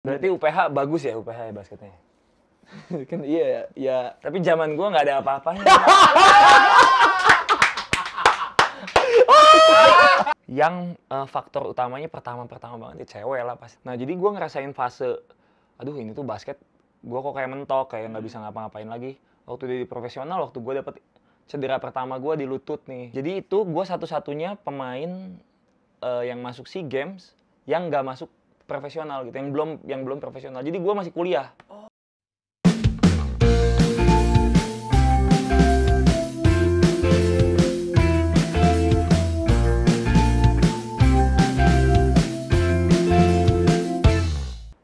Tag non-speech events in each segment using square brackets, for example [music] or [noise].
Berarti iya. UPH bagus ya UPH ya basketnya? [laughs] kan iya ya, ya. Tapi zaman gua nggak ada apa-apanya. [laughs] yang uh, faktor utamanya pertama-pertama banget ya cewek lah pasti. Nah jadi gue ngerasain fase, aduh ini tuh basket gue kok kayak mentok, kayak nggak bisa hmm. ngapa-ngapain lagi. Waktu jadi profesional, waktu gue dapet cedera pertama gue di lutut nih. Jadi itu gue satu-satunya pemain uh, yang masuk SEA Games yang nggak masuk profesional gitu yang belum yang belum profesional jadi gue masih kuliah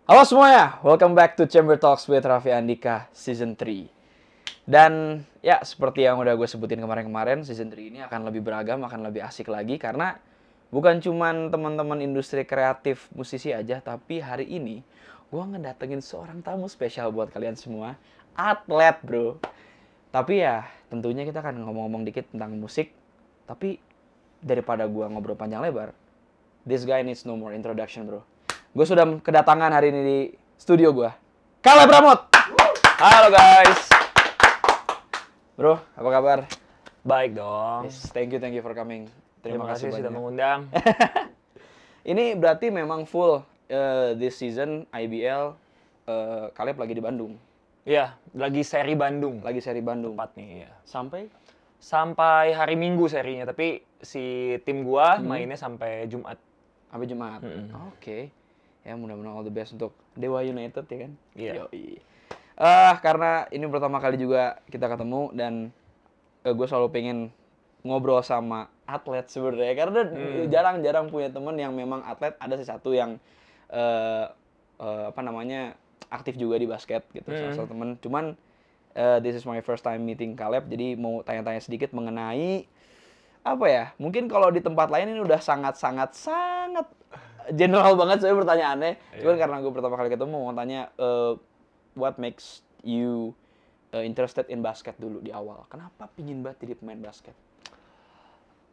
Halo semuanya, welcome back to Chamber Talks with Raffi Andika Season 3. Dan ya seperti yang udah gue sebutin kemarin-kemarin, Season 3 ini akan lebih beragam, akan lebih asik lagi karena bukan cuman teman-teman industri kreatif musisi aja tapi hari ini gue ngedatengin seorang tamu spesial buat kalian semua atlet bro tapi ya tentunya kita akan ngomong-ngomong dikit tentang musik tapi daripada gue ngobrol panjang lebar this guy needs no more introduction bro gue sudah kedatangan hari ini di studio gue Kaleb Ramot halo guys bro apa kabar baik dong yes, thank you thank you for coming Terima, Terima kasih, kasih sudah mengundang. [laughs] ini berarti memang full uh, this season IBL uh, eh, Kaleb lagi di Bandung. Iya, lagi seri Bandung. Lagi seri Bandung. Tepat nih ya. Iya. Sampai sampai hari Minggu serinya, tapi si tim gua hmm. mainnya sampai Jumat. Sampai Jumat. Hmm. Oke. Okay. Ya mudah-mudahan all the best untuk Dewa United ya kan. Iya. Yeah. Uh, karena ini pertama kali juga kita ketemu dan uh, eh, gue selalu pengen ngobrol sama atlet sebenarnya karena jarang hmm. jarang-jarang punya temen yang memang atlet ada satu yang uh, uh, apa namanya aktif juga di basket gitu hmm. salah satu temen cuman uh, this is my first time meeting Caleb jadi mau tanya-tanya sedikit mengenai apa ya mungkin kalau di tempat lain ini udah sangat-sangat sangat general banget saya pertanyaannya yeah. cuman karena gue pertama kali ketemu mau tanya uh, what makes you uh, interested in basket dulu di awal kenapa pingin banget jadi pemain basket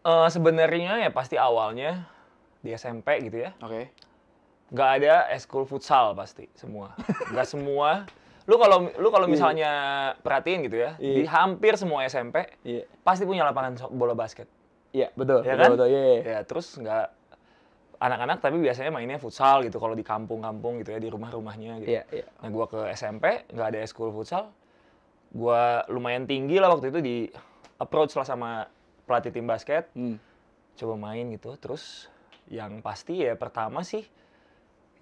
Uh, Sebenarnya ya pasti awalnya di SMP gitu ya. Oke. Okay. Gak ada school futsal pasti semua. Gak semua. Lu kalau lu kalau iya. misalnya perhatiin gitu ya, yeah. di iya. hampir semua SMP yeah. pasti punya lapangan bola basket. Iya, yeah, betul. Ya betul, kan? Betul, yeah, yeah. Iya. Ya, terus nggak anak-anak tapi biasanya mainnya futsal gitu kalau di kampung-kampung gitu ya di rumah-rumahnya gitu. Yeah, yeah. Nah, gua ke SMP nggak ada school futsal. Gua lumayan tinggi lah waktu itu di approach lah sama pelatih tim basket hmm. coba main gitu terus yang pasti ya pertama sih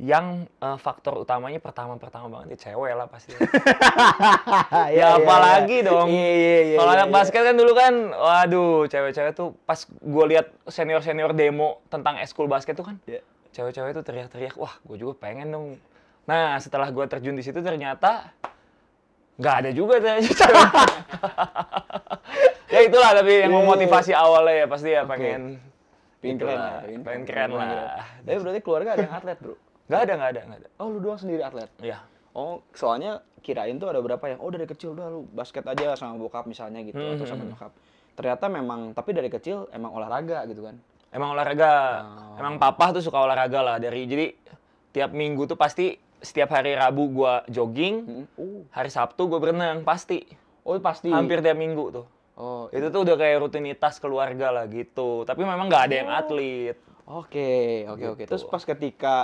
yang uh, faktor utamanya pertama pertama banget ya cewek lah pasti [laughs] iya, ya, ya apalagi iya. dong iya, kalau anak basket kan dulu kan waduh cewek-cewek tuh pas gue lihat senior senior demo tentang eskul basket tuh kan cewek-cewek tuh teriak-teriak wah gue juga pengen dong nah setelah gue terjun di situ ternyata nggak ada juga ternyata [laughs] Ya itulah tapi yang iya. memotivasi awalnya ya pasti ya pengen pengen keren, lah, pengen keren lah. Tapi berarti keluarga ada yang atlet bro? Gak ada, gak ada, gak ada. Oh lu doang sendiri atlet? Iya. Oh, soalnya kirain tuh ada berapa yang, oh dari kecil udah lu basket aja sama bokap misalnya gitu, hmm, atau sama hmm. nyokap. Ternyata memang, tapi dari kecil emang olahraga gitu kan? Emang olahraga, oh. emang papa tuh suka olahraga lah dari, jadi tiap minggu tuh pasti setiap hari Rabu gua jogging, hmm. uh. hari Sabtu gua berenang, pasti. Oh pasti? Hampir tiap minggu tuh Oh, itu iya. tuh udah kayak rutinitas keluarga lah gitu. Tapi memang nggak ada yang oh. atlet. Oke, oke, oke. Terus gitu. pas ketika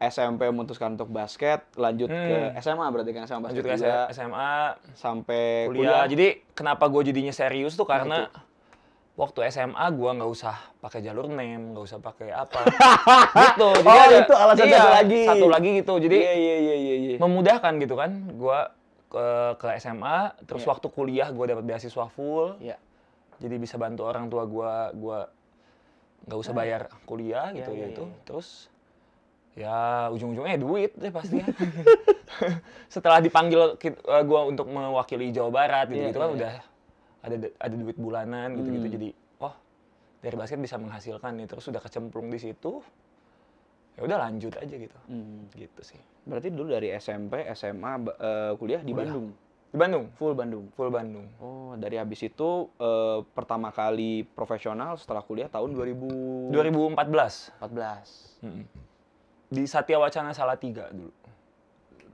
SMP memutuskan untuk basket, lanjut hmm. ke SMA berarti kan SMA basket lanjut ke juga, SMA sampai kuliah. kuliah. Jadi kenapa gue jadinya serius tuh karena nah, waktu SMA gue nggak usah pakai jalur name, nggak usah pakai apa. [laughs] gitu. Jadi oh, ada, itu alasan iya, satu lagi. Satu lagi gitu. Jadi yeah, yeah, yeah, yeah, yeah, memudahkan gitu kan. Gue ke, ke SMA terus yeah. waktu kuliah gue dapat beasiswa full yeah. jadi bisa bantu orang tua gue gue nggak usah ah, bayar iya. kuliah gitu yeah, iya, gitu yeah. terus ya ujung-ujungnya ya duit deh pasti ya. [laughs] setelah dipanggil uh, eh, gue untuk mewakili Jawa Barat gitu gitu kan yeah. udah ada ada duit bulanan gitu gitu hmm. jadi oh dari basket bisa menghasilkan nih terus udah kecemplung di situ ya udah lanjut aja gitu hmm. gitu sih berarti dulu dari SMP SMA uh, eh, kuliah di kuliah. Bandung di Bandung full Bandung full Bandung oh dari habis itu uh, pertama kali profesional setelah kuliah tahun 2000 2014 14 hmm. di Satya Wacana salah tiga dulu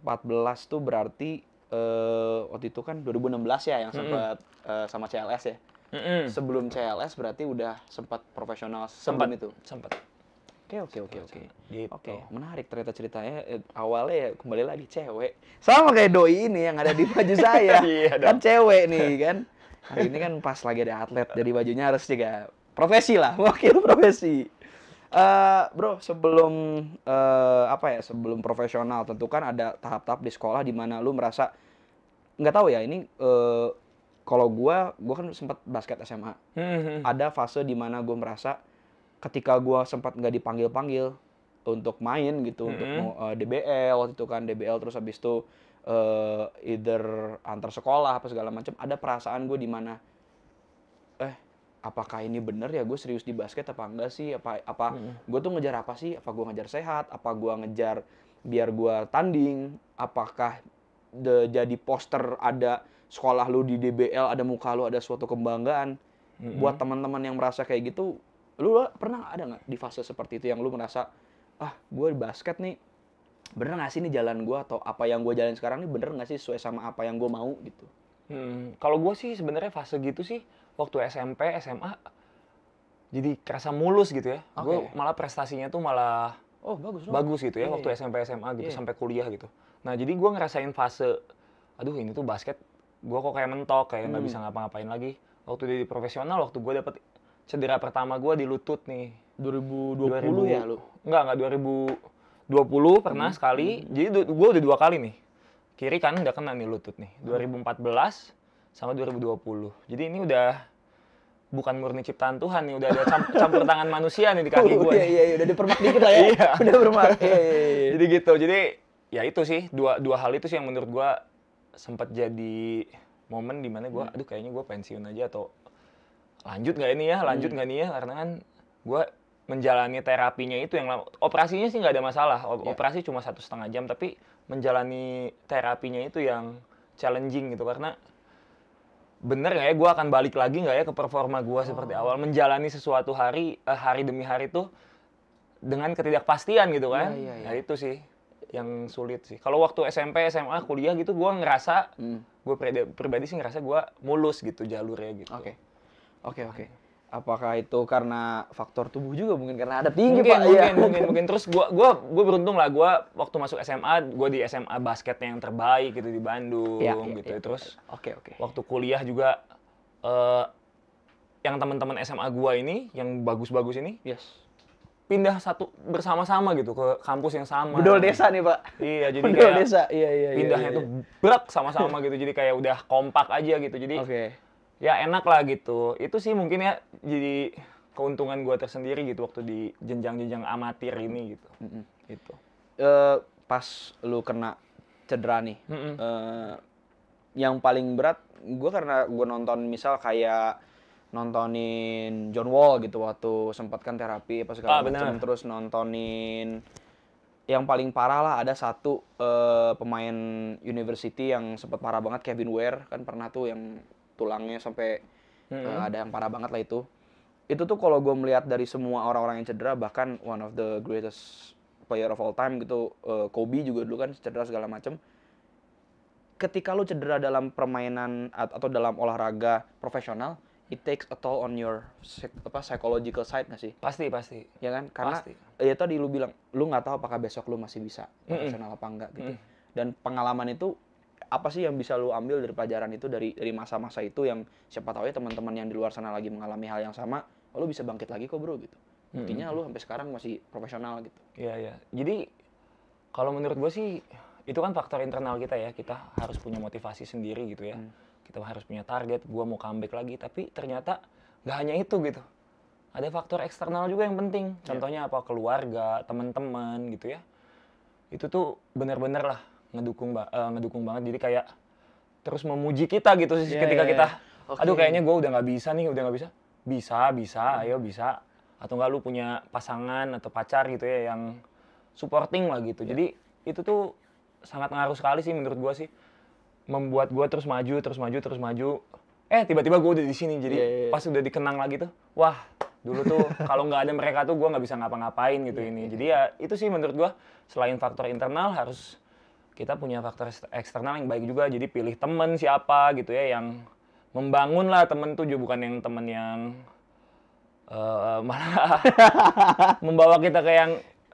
14 tuh berarti uh, waktu itu kan 2016 ya yang sempat -hmm. uh, sama CLS ya mm -hmm. sebelum CLS berarti udah sempat profesional sempat itu sempat Oke oke oke gitu oke. Gitu. Oke menarik ternyata ceritanya eh, awalnya ya kembali lagi cewek. Sama kayak doi ini yang ada di baju saya. [laughs] iya, kan cewek nih kan. Hari ini kan pas lagi ada atlet jadi bajunya harus juga profesi lah [laughs] wakil profesi. Uh, bro, sebelum uh, apa ya, sebelum profesional, tentu kan ada tahap-tahap di sekolah di mana lu merasa nggak tahu ya ini uh, kalau gue gue kan sempat basket SMA hmm, hmm, hmm. ada fase di mana gue merasa ketika gue sempat nggak dipanggil-panggil untuk main gitu mm -hmm. untuk uh, eh, DBL waktu itu kan DBL terus habis itu uh, either antar sekolah apa segala macam ada perasaan gue di mana eh apakah ini bener ya gue serius di basket apa enggak sih apa apa hmm. gue tuh ngejar apa sih apa gue ngejar sehat apa gue ngejar biar gue tanding apakah the, jadi poster ada sekolah lu di DBL ada muka lu ada suatu kebanggaan hmm. buat teman-teman yang merasa kayak gitu lu pernah ada nggak di fase seperti itu yang lu merasa ah gue basket nih bener nggak sih ini jalan gue atau apa yang gue jalan sekarang ini bener nggak sih sesuai sama apa yang gue mau gitu hmm, kalau gue sih sebenarnya fase gitu sih waktu SMP SMA jadi kerasa mulus gitu ya okay. gue malah prestasinya tuh malah oh bagus dong. bagus gitu ya yeah, waktu yeah. SMP SMA gitu yeah. sampai kuliah gitu nah jadi gue ngerasain fase aduh ini tuh basket gue kok kayak mentok kayak nggak hmm. bisa ngapa-ngapain lagi waktu jadi profesional waktu gue dapet cedera pertama gue di lutut nih. 2020 2020 ya lu? Enggak, enggak 2020 pernah hmm. sekali. Hmm. Jadi gue udah dua kali nih. Kiri kan udah kena nih lutut nih. 2014 hmm. sama 2020. Jadi ini udah bukan murni ciptaan Tuhan nih, udah ada [laughs] campur tangan manusia nih di kaki gue. Oh, iya, iya, iya, udah dipermak dikit lah ya. [laughs] iya. udah permak. Iya, iya, iya, iya. Jadi gitu. Jadi ya itu sih dua dua hal itu sih yang menurut gue sempat jadi momen dimana gue hmm. aduh kayaknya gue pensiun aja atau lanjut nggak ini ya lanjut hmm. nggak gak nih ya karena kan gue menjalani terapinya itu yang operasinya sih nggak ada masalah o yeah. operasi cuma satu setengah jam tapi menjalani terapinya itu yang challenging gitu karena bener nggak ya gue akan balik lagi nggak ya ke performa gue oh. seperti awal menjalani sesuatu hari eh, hari demi hari tuh dengan ketidakpastian gitu iya, kan yeah, yeah, yeah. nah itu sih yang sulit sih kalau waktu SMP SMA kuliah gitu gue ngerasa hmm. gue pribadi sih ngerasa gue mulus gitu jalurnya gitu okay Oke, oke. Apakah itu karena faktor tubuh juga mungkin karena ada tinggi mungkin, Pak? Mungkin, ya. mungkin, [laughs] mungkin. Terus gue gua gua beruntung lah gue waktu masuk SMA gue di SMA basket yang terbaik gitu di Bandung ya, ya, gitu. Ya. Terus oke, oke. Waktu kuliah juga uh, yang teman-teman SMA gua ini yang bagus-bagus ini. Yes pindah satu bersama-sama gitu ke kampus yang sama. Bedol desa nih pak. Iya jadi Bedol kayak desa. Iya, iya, iya pindahnya iya, iya. tuh berat sama-sama gitu jadi kayak udah kompak aja gitu jadi. Oke. Okay ya enak lah gitu itu sih mungkin ya jadi keuntungan gue tersendiri gitu waktu di jenjang-jenjang amatir ini gitu mm -hmm. itu uh, eh, pas lu kena cedera nih mm -hmm. uh, yang paling berat gue karena gue nonton misal kayak nontonin John Wall gitu waktu sempatkan terapi apa segala ah, macam terus nontonin yang paling parah lah ada satu uh, pemain university yang sempat parah banget Kevin Ware kan pernah tuh yang tulangnya sampai hmm. uh, ada yang parah banget lah itu itu tuh kalau gue melihat dari semua orang-orang yang cedera bahkan one of the greatest player of all time gitu uh, Kobe juga dulu kan cedera segala macem ketika lo cedera dalam permainan atau dalam olahraga profesional it takes a toll on your apa psychological side gak sih? Pasti pasti. Ya kan? Karena pasti. ya tadi lu bilang lu nggak tahu apakah besok lu masih bisa profesional mm -mm. apa enggak gitu. Mm -hmm. Dan pengalaman itu apa sih yang bisa lu ambil dari pelajaran itu dari dari masa-masa itu yang siapa tahu ya teman-teman yang di luar sana lagi mengalami hal yang sama oh, lu bisa bangkit lagi kok bro gitu intinya hmm. lu sampai sekarang masih profesional gitu iya iya jadi kalau menurut gue sih itu kan faktor internal kita ya kita harus punya motivasi sendiri gitu ya hmm. kita harus punya target gue mau comeback lagi tapi ternyata gak hanya itu gitu ada faktor eksternal juga yang penting iya. contohnya yeah. apa keluarga teman-teman gitu ya itu tuh bener-bener lah ngedukung uh, ngedukung banget jadi kayak terus memuji kita gitu sih yeah, ketika yeah, kita iya. okay. aduh kayaknya gue udah nggak bisa nih udah nggak bisa bisa bisa hmm. ayo bisa atau enggak lu punya pasangan atau pacar gitu ya yang supporting lah gitu yeah. jadi itu tuh sangat ngaruh sekali sih menurut gue sih membuat gue terus maju terus maju terus maju eh tiba-tiba gue udah di sini jadi yeah, iya, iya. pas udah dikenang lagi tuh wah dulu tuh [laughs] kalau nggak ada mereka tuh gue nggak bisa ngapa-ngapain gitu yeah, ini yeah. jadi ya itu sih menurut gue selain faktor internal harus kita punya faktor eksternal yang baik juga jadi pilih temen siapa gitu ya yang membangun lah temen tuh juga bukan yang temen yang uh, [laughs] malah membawa kita ke yang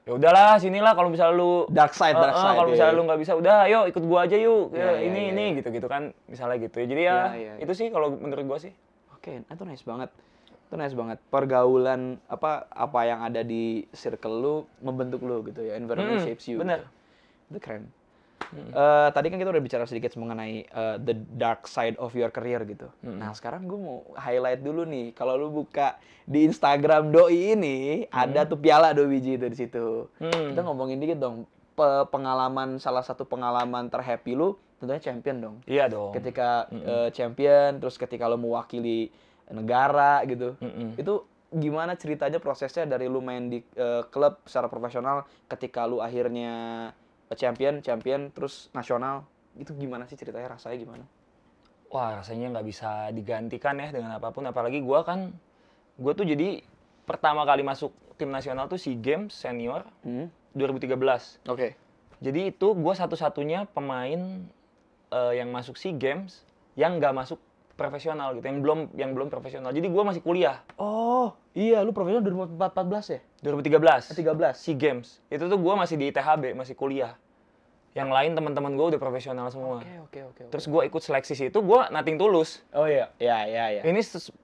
ya udahlah sinilah kalau misalnya lu dark side eh, dark eh, side kalau misalnya yeah. lu iya. nggak bisa udah ayo ikut gua aja yuk yeah, ya, iya, ini yeah, ini yeah. gitu gitu kan misalnya gitu ya, jadi ya iya, itu sih kalau menurut gua sih oke okay. itu nice banget itu nice banget pergaulan apa apa yang ada di circle lu membentuk lu gitu ya environment hmm, shapes you bener gitu. itu keren Hmm. Uh, tadi kan kita udah bicara sedikit mengenai uh, the dark side of your career gitu. Hmm. Nah sekarang gue mau highlight dulu nih. Kalau lu buka di Instagram Doi ini hmm. ada tuh piala dua biji itu di situ. Hmm. Kita ngomongin dikit dong pe pengalaman salah satu pengalaman terhappy lu tentunya champion dong. Iya dong. Ketika hmm. Uh, champion, terus ketika lo mewakili negara gitu, hmm. itu gimana ceritanya prosesnya dari lu main di uh, klub secara profesional ketika lu akhirnya champion champion terus nasional itu gimana sih ceritanya rasanya gimana wah rasanya nggak bisa digantikan ya dengan apapun apalagi gue kan gue tuh jadi pertama kali masuk tim nasional tuh Sea games senior hmm. 2013 oke okay. jadi itu gue satu-satunya pemain uh, yang masuk Sea games yang nggak masuk profesional gitu yang belum yang belum profesional jadi gue masih kuliah oh iya lu profesional belas ya dua ribu tiga belas eh, tiga belas si games itu tuh gue masih di ITHB masih kuliah yang lain teman-teman gue udah profesional semua. Oke okay, oke okay, oke. Okay, Terus gue ikut seleksi situ, gue nating tulus. Oh iya ya ya ya Ini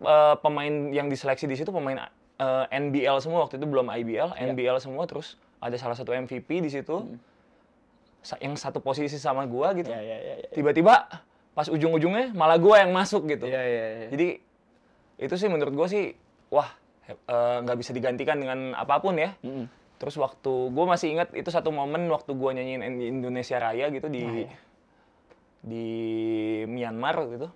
uh, pemain yang diseleksi di situ pemain uh, eh, NBL semua waktu itu belum IBL, yeah. NBL semua. Terus ada salah satu MVP di situ, hmm. yang satu posisi sama gue gitu. yeah, yeah, yeah, ya, ya. Tiba-tiba pas ujung-ujungnya malah gue yang masuk gitu. Iya, iya, iya. Jadi itu sih menurut gue sih wah eh, nggak uh, bisa digantikan dengan apapun ya. Mm -hmm. Terus waktu gue masih ingat itu satu momen waktu gue nyanyiin Indonesia Raya gitu di nah, iya. di Myanmar gitu.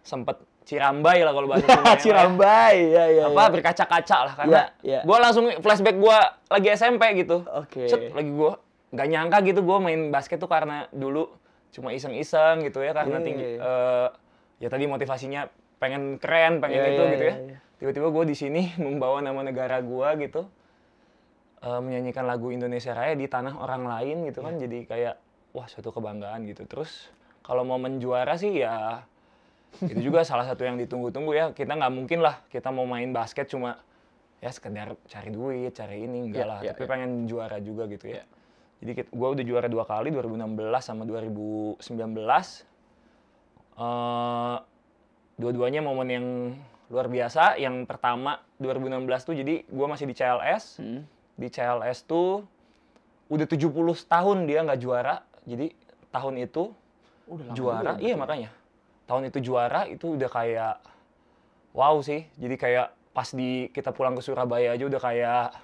Sempet Cirambai lah kalau bahasa Sunda. [laughs] Ya. Cirambai, ya ya. Apa ya. berkaca-kaca lah karena ya, ya. gue langsung flashback gue lagi SMP gitu. Oke. Okay. lagi gue gak nyangka gitu gue main basket tuh karena dulu cuma iseng-iseng gitu ya karena yeah, tinggi yeah, Uh, ya tadi motivasinya pengen keren pengen yeah, itu yeah, gitu ya iya, iya. tiba-tiba gue di sini [laughs] membawa nama negara gue gitu uh, menyanyikan lagu Indonesia Raya di tanah orang lain gitu kan iya. jadi kayak wah suatu kebanggaan gitu terus kalau mau menjuara sih ya itu juga [laughs] salah satu yang ditunggu-tunggu ya kita nggak mungkin lah kita mau main basket cuma ya sekedar cari duit cari ini enggak yeah, lah yeah, tapi yeah. pengen juara juga gitu ya yeah. Jadi gue udah juara dua kali 2016 sama 2019. Uh, eh, dua-duanya momen yang luar biasa. Yang pertama 2016 tuh jadi gue masih di CLS. Hmm. Di CLS tuh udah 70 tahun dia nggak juara. Jadi tahun itu udah juara. Juga, iya ya? makanya. Tahun itu juara itu udah kayak wow sih. Jadi kayak pas di kita pulang ke Surabaya aja udah kayak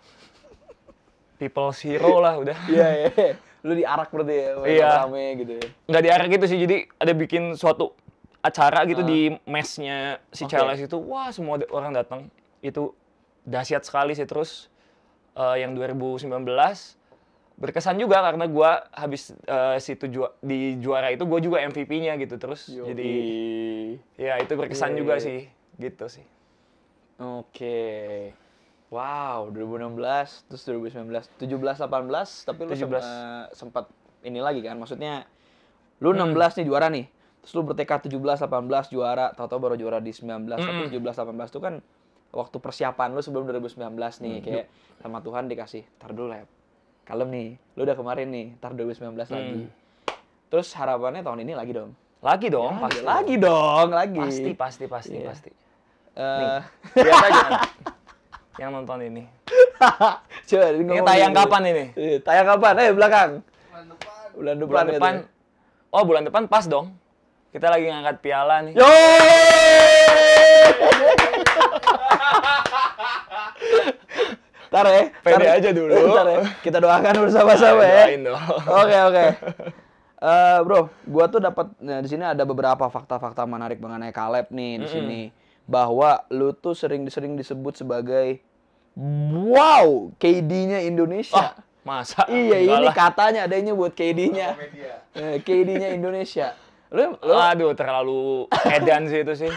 people hero lah udah. [laughs] Iya, yeah, lu diarak berarti ya, [laughs] yeah. rame gitu ya. diarak gitu sih, jadi ada bikin suatu acara gitu uh. di ah. mesnya si okay. Charles itu, wah semua orang datang. Itu dahsyat sekali sih terus uh, yang 2019 berkesan juga karena gua habis uh, eh, situ ju di juara itu gua juga MVP-nya gitu terus Yogi. jadi ya itu berkesan yeah, juga iya, iya. sih gitu sih. Oke. Okay. Wow, 2016, terus 2019, 17, 18, tapi lu 17. sempat ini lagi kan, maksudnya lu 16 hmm. nih juara nih, terus lu bertekad 17, 18 juara, tau-tau baru juara di 19, hmm. tapi 17, 18 itu kan waktu persiapan lu sebelum 2019 nih, hmm. kayak sama Tuhan dikasih, taruh dulu ya, kalem nih, lu udah kemarin nih, ribu 2019 hmm. lagi. Terus harapannya tahun ini lagi dong. Lagi dong, ya, pasti. Lagi dong, lagi. Pasti, pasti, pasti, yeah. pasti. Uh, lihat aja. [laughs] yang nonton ini? [laughs] Coba ini tayang dulu. kapan ini? Iya, tayang kapan? Eh belakang. Bulan depan. Bulan depan. Bulan depan. Oh bulan depan pas dong. Kita lagi ngangkat piala nih. Yo! [laughs] Ntar ya. Pede ya. aja dulu. [laughs] Ntar ya. Kita doakan bersama-sama ya. Iya, oke, oke. Eh bro, gua tuh dapat nah, di sini ada beberapa fakta-fakta menarik mengenai Kaleb nih di mm -hmm. sini bahwa lu tuh sering-sering disebut sebagai wow KD-nya Indonesia. Oh, masa? Iya, ini lah. katanya adanya buat KD-nya. KD-nya Indonesia. Lu, lu aduh terlalu edan sih itu sih. [laughs]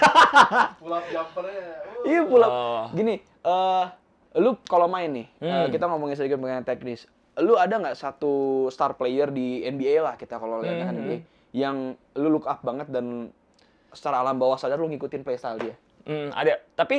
Pulang jumpernya. Uh. Iya, pulang. Oh. Gini, uh, lu kalau main nih, eh, hmm. uh, kita ngomongin sedikit mengenai teknis. Lu ada nggak satu star player di NBA lah kita kalau lihat kan hmm. NBA yang lu look up banget dan secara alam bawah sadar lu ngikutin playstyle dia? Hmm, ada. Tapi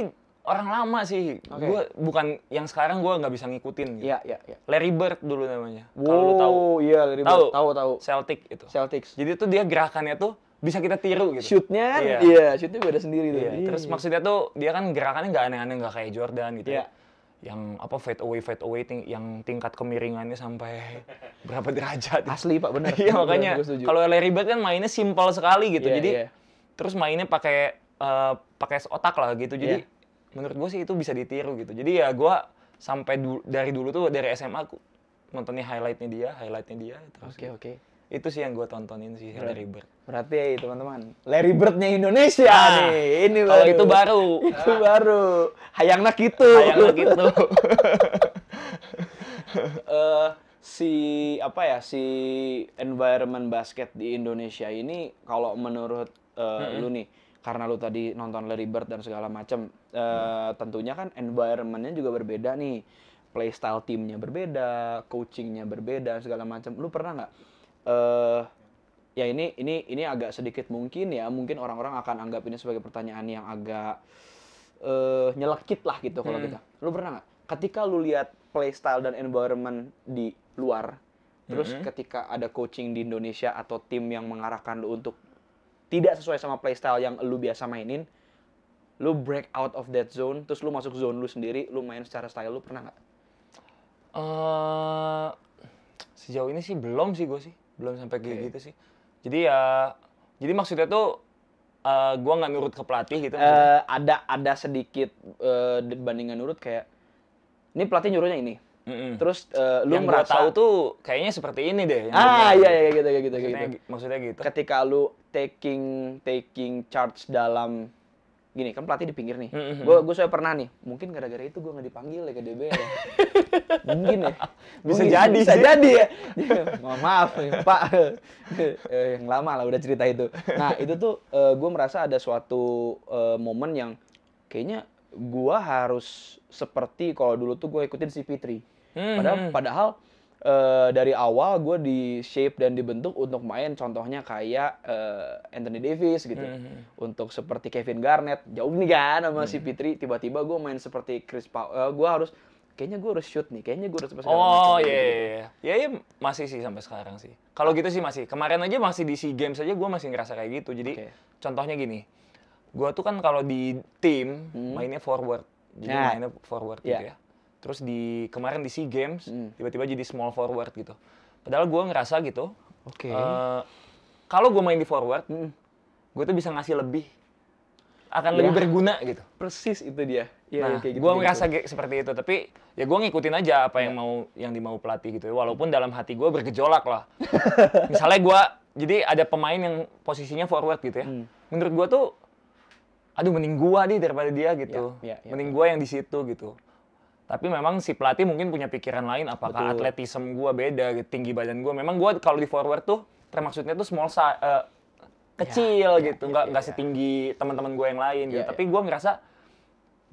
orang lama sih. Okay. Gue bukan yang sekarang gue nggak bisa ngikutin. Gitu. Iya, gitu. iya, iya. Larry Bird dulu namanya. Wow, Kalau lu tahu. iya Larry Bird. Tahu, tahu, Celtic itu. Celtics. Jadi tuh dia gerakannya tuh bisa kita tiru gitu. Shootnya, kan? iya, Yeah, shootnya beda sendiri tuh. Yeah. Iya, terus iya. maksudnya tuh dia kan gerakannya nggak aneh-aneh nggak kayak Jordan gitu. Ya. Iya. Ya. Yang apa fade away fade away ting yang tingkat kemiringannya sampai [laughs] berapa derajat. Asli Pak benar. [laughs] iya makanya kalau Larry Bird kan mainnya simpel sekali gitu. Yeah, Jadi yeah. terus mainnya pakai Eh, pakai otak lah gitu jadi yeah. menurut gue sih itu bisa ditiru gitu jadi ya gue sampai du dari dulu tuh dari SMA aku nontonnya highlightnya dia highlightnya dia terus oke okay, oke okay. itu sih yang gue tontonin sih Larry Bird berarti ya teman-teman Larry Birdnya Indonesia ah, nih ini kalau baru. itu baru [laughs] itu ah. baru nak itu hayangnak itu uh, [laughs] eh, si apa ya si environment basket di Indonesia ini kalau menurut uh, -hmm. lu nih karena lu tadi nonton Larry Bird dan segala macam uh, eh, hmm. tentunya kan environmentnya juga berbeda nih playstyle timnya berbeda coachingnya berbeda segala macam lu pernah nggak uh, ya ini ini ini agak sedikit mungkin ya mungkin orang-orang akan anggap ini sebagai pertanyaan yang agak uh, nyelekit lah gitu kalau hmm. kita lu pernah nggak ketika lu lihat playstyle dan environment di luar terus mm -hmm. ketika ada coaching di Indonesia atau tim yang mengarahkan lu untuk tidak sesuai sama playstyle yang lu biasa mainin, lu break out of that zone, terus lu masuk zone lu sendiri, lu main secara style lu pernah nggak? Uh, sejauh ini sih belum sih gue sih, belum sampai kayak okay. gitu sih. Jadi ya, jadi maksudnya tuh uh, eh, gue nggak nurut ke pelatih gitu. Uh, ada ada sedikit uh, bandingan nurut kayak, ini pelatih nyuruhnya ini, Mm-hmm. Terus uh, lu yang merasa tahu tuh kayaknya seperti ini deh. ah iya, iya iya gitu gitu gitu. maksudnya gitu. gitu. Ketika lu taking taking charge dalam gini kan pelatih di pinggir nih gue mm -hmm. gue gue pernah nih mungkin gara-gara itu gue nggak dipanggil ya ke DB ya [laughs] mungkin ya bisa mungkin, jadi bisa sih. jadi ya [laughs] mohon maaf nih ya, pak [laughs] eh, yang lama lah udah cerita itu nah itu tuh uh, eh, gue merasa ada suatu uh, momen yang kayaknya gue harus seperti kalau dulu tuh gue ikutin si Fitri mm-hmm. padahal mm -hmm. padahal uh, dari awal gue di shape dan dibentuk untuk main contohnya kayak uh, Anthony Davis gitu mm-hmm. untuk seperti Kevin Garnett jauh nih kan sama mm-hmm. si Fitri tiba-tiba gue main seperti Chris Paul uh, eh, gue harus kayaknya gue harus shoot nih, kayaknya gue harus Oh iya, gitu. iya iya iya. Ya masih sih sampai sekarang sih. Kalau gitu sih masih. Kemarin aja masih di SEA Games aja gue masih ngerasa kayak gitu. Jadi okay. contohnya gini. Gue tuh kan kalau di tim hmm. mainnya forward. Jadi nah. mainnya forward yeah. gitu iya. ya terus di kemarin di Sea Games tiba hmm. tiba-tiba jadi small forward gitu padahal gue ngerasa gitu oke okay. uh, eh, kalau gue main di forward hmm. gue tuh bisa ngasih lebih akan ya. lebih berguna gitu. Persis itu dia. Ya, nah, iya, gitu, gue gitu. ngerasa gitu. seperti itu, tapi ya gue ngikutin aja apa yang ya. mau yang dimau pelatih gitu. Walaupun dalam hati gue bergejolak lah. [laughs] Misalnya gue, jadi ada pemain yang posisinya forward gitu ya. Hmm. Menurut gue tuh, aduh mending gue nih daripada dia gitu. Ya, ya, ya. Mending ya. gue yang di situ gitu tapi memang si pelatih mungkin punya pikiran lain apakah Betul. atletisme gue beda tinggi badan gue memang gue kalau di forward tuh termaksudnya tuh small size uh, kecil ya, ya gitu ya, nggak ya, nggak ya, setinggi teman-teman gue yang lain ya, gitu ya. ya. tapi gue ngerasa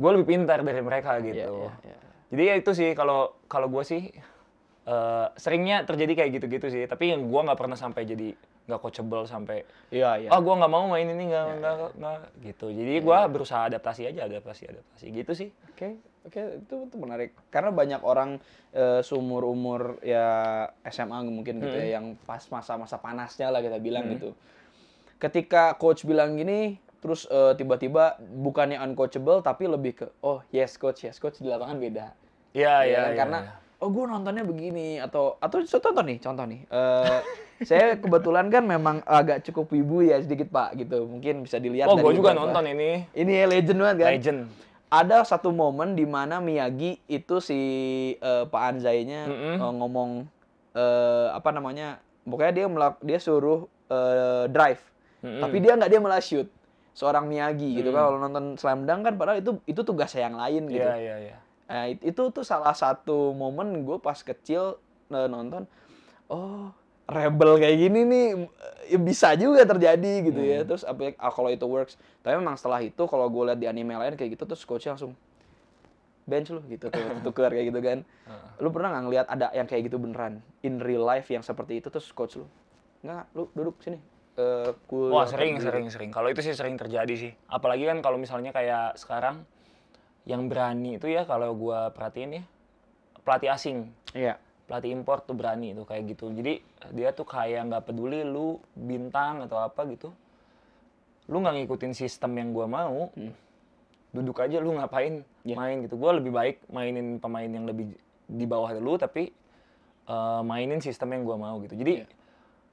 gue lebih pintar dari mereka gitu ya, ya, ya. jadi ya itu sih kalau kalau gue sih uh, seringnya terjadi kayak gitu-gitu sih tapi yang gue nggak pernah sampai jadi nggak coachable sampai ya, ya. oh gue nggak mau main ini nggak nggak ya, ya. gitu jadi ya, gue ya. berusaha adaptasi aja adaptasi adaptasi gitu sih oke okay. Oke, itu itu menarik. Karena banyak orang e, eh, seumur umur ya SMA mungkin gitu hmm. ya yang pas masa-masa panasnya lah kita bilang hmm. gitu. Ketika coach bilang gini, terus e, tiba-tiba bukannya uncoachable tapi lebih ke oh yes coach, yes coach di lapangan beda. Iya, iya. yeah, kan? iya, karena yeah. oh gue nontonnya begini atau atau contoh nih, contoh nih. E, [laughs] saya kebetulan kan memang agak cukup ibu ya sedikit Pak gitu. Mungkin bisa dilihat Oh, gue juga nonton ini. Ini ya legend banget kan. Legend ada satu momen di mana Miyagi itu si uh, Pak Anzainya mm -hmm. uh, ngomong uh, apa namanya pokoknya dia melak dia suruh uh, drive mm -hmm. tapi dia nggak dia malah shoot seorang Miyagi mm -hmm. gitu kan kalau nonton Slam Dunk kan padahal itu itu tugas yang lain gitu yeah, yeah, yeah. Nah, itu tuh salah satu momen gue pas kecil uh, nonton oh rebel kayak gini nih ya bisa juga terjadi gitu ya. hmm. ya terus apa ya, ah, kalau itu works tapi memang setelah itu kalau gue lihat di anime lain kayak gitu terus coach langsung bench lu gitu tuh [laughs] tuker kayak gitu kan lu pernah nggak ngeliat ada yang kayak gitu beneran in real life yang seperti itu terus coach lu nggak lu duduk sini uh, wah sering gitu. sering sering kalau itu sih sering terjadi sih apalagi kan kalau misalnya kayak sekarang yang berani itu ya kalau gue perhatiin ya pelatih asing iya yeah pelatih impor tuh berani tuh kayak gitu jadi dia tuh kayak nggak peduli lu bintang atau apa gitu lu nggak ngikutin sistem yang gua mau hmm. duduk aja lu ngapain yeah. main gitu gua lebih baik mainin pemain yang lebih di bawah lu tapi uh, mainin sistem yang gua mau gitu jadi yeah.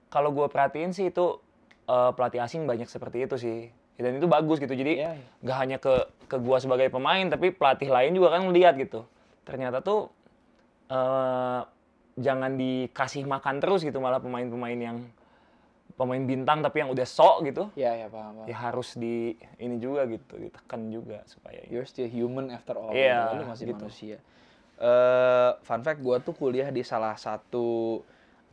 kalau gua perhatiin sih itu uh, pelatih asing banyak seperti itu sih dan itu bagus gitu jadi yeah, yeah. hanya ke ke gua sebagai pemain tapi pelatih lain juga kan melihat gitu ternyata tuh uh, jangan dikasih makan terus gitu malah pemain-pemain yang pemain bintang tapi yang udah sok gitu. Iya, ya paham, paham. Ya harus di ini juga gitu, ditekan juga supaya. Ini. You're still human after all. Iya, yeah, lu masih gitu. manusia. Uh, fun fact, gue tuh kuliah di salah satu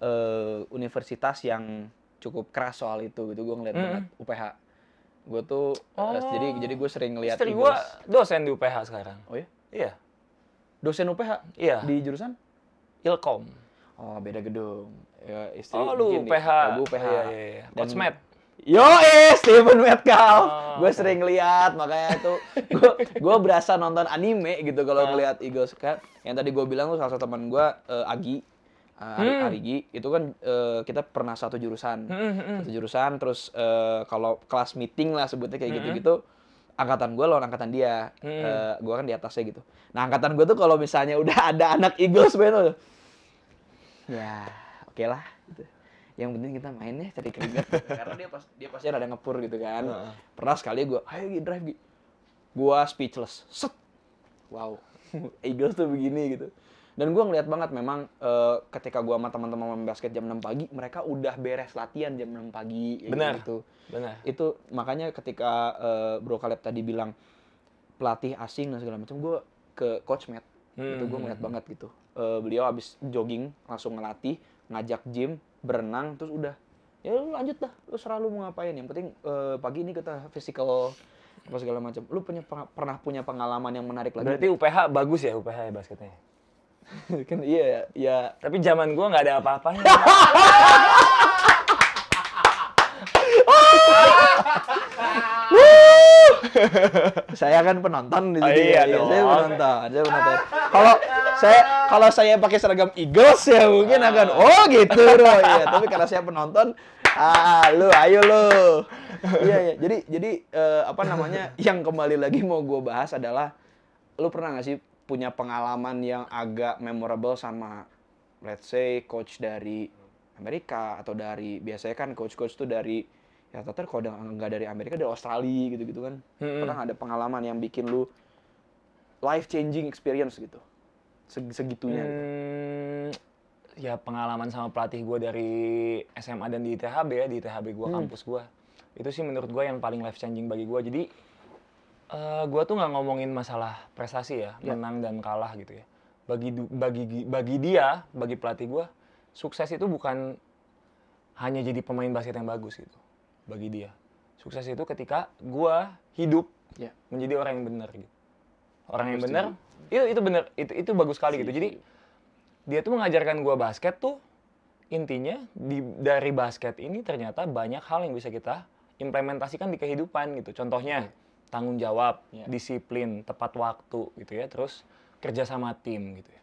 uh, universitas yang cukup keras soal itu gitu. Gue ngeliat hmm. banget UPH. Gue tuh eh, oh. Uh, jadi jadi gue sering ngeliat. Istri gue dosen di UPH sekarang. Oh iya Iya. Dosen UPH? Iya. Di jurusan? Ilkom. Oh, beda gedung. Ya, istri oh, lu mungkin PH. Ya, PH. Oh, iya, iya, iya. Coach Yo, eh, Steven Metcalf. Oh. Gue sering lihat, makanya itu gue gue berasa nonton anime gitu kalau ah. ngelihat nah. Eagles Yang tadi gue bilang tuh salah satu teman gue uh, Agi uh, hmm. Arigi itu kan uh, kita pernah satu jurusan. Hmm, hmm. hmm. Satu jurusan terus uh, kalau kelas meeting lah sebutnya kayak hmm, hmm. gitu-gitu. Hmm. Gitu -gitu, angkatan gue lawan angkatan dia. Hmm. Uh, eh, gue kan di atasnya gitu. Nah angkatan gue tuh kalau misalnya [laughs] udah ada anak Eagles main tuh, ya oke okay lah. Gitu. Yang penting kita mainnya cari keringat. [laughs] Karena dia pas dia pasti ada ngepur gitu kan. Nah. Pernah sekali gue, ayo Gi, drive Gi. Gue speechless. Set. Wow. [laughs] Eagles tuh begini gitu. Dan gue ngeliat banget memang uh, ketika gue sama teman-teman main basket jam 6 pagi, mereka udah beres latihan jam 6 pagi. Benar. Gitu. Benar. Itu makanya ketika uh, Bro Kaleb tadi bilang pelatih asing dan segala macam, gue ke Coach Matt. Hmm. Itu gue ngeliat banget gitu. Uh, beliau abis jogging langsung ngelatih, ngajak gym, berenang, terus udah ya lu lanjut dah lu selalu mau ngapain yang penting uh, pagi ini kita physical apa segala macam lu punya pernah punya pengalaman yang menarik lagi berarti UPH bagus ya UPH ya basketnya [laughs] kan iya ya tapi zaman gua nggak ada apa-apanya [laughs] [laughs] saya kan penonton di oh, sini. Oh, iya, ya. saya penonton, saya penonton. Kalau saya kalau saya pakai seragam Eagles ya mungkin ah. akan oh gitu loh ya. Tapi kalau saya penonton, ah lu ayo lu. iya iya Jadi jadi eh, apa namanya yang kembali lagi mau gue bahas adalah lu pernah nggak sih punya pengalaman yang agak memorable sama let's say coach dari Amerika atau dari biasanya kan coach-coach tuh dari ya tetap kalau nggak dari Amerika dari Australia gitu-gitu kan hmm. pernah ada pengalaman yang bikin lu life changing experience gitu segitunya gitu. hmm, gitu. ya pengalaman sama pelatih gue dari SMA dan di THB ya di THB gue hmm. kampus gue itu sih menurut gue yang paling life changing bagi gue jadi Uh, eh, gue tuh nggak ngomongin masalah prestasi ya, yeah. menang dan kalah gitu ya. Bagi bagi bagi dia, bagi pelatih gue, sukses itu bukan hanya jadi pemain basket yang bagus gitu. Bagi dia, sukses itu ketika gue hidup yeah. menjadi orang yang benar gitu. Orang yang benar, itu itu benar, itu itu bagus sekali gitu. Jadi dia tuh mengajarkan gue basket tuh intinya di, dari basket ini ternyata banyak hal yang bisa kita implementasikan di kehidupan gitu. Contohnya. Yeah tanggung jawab, yeah. disiplin, tepat waktu gitu ya, terus kerja sama tim gitu ya,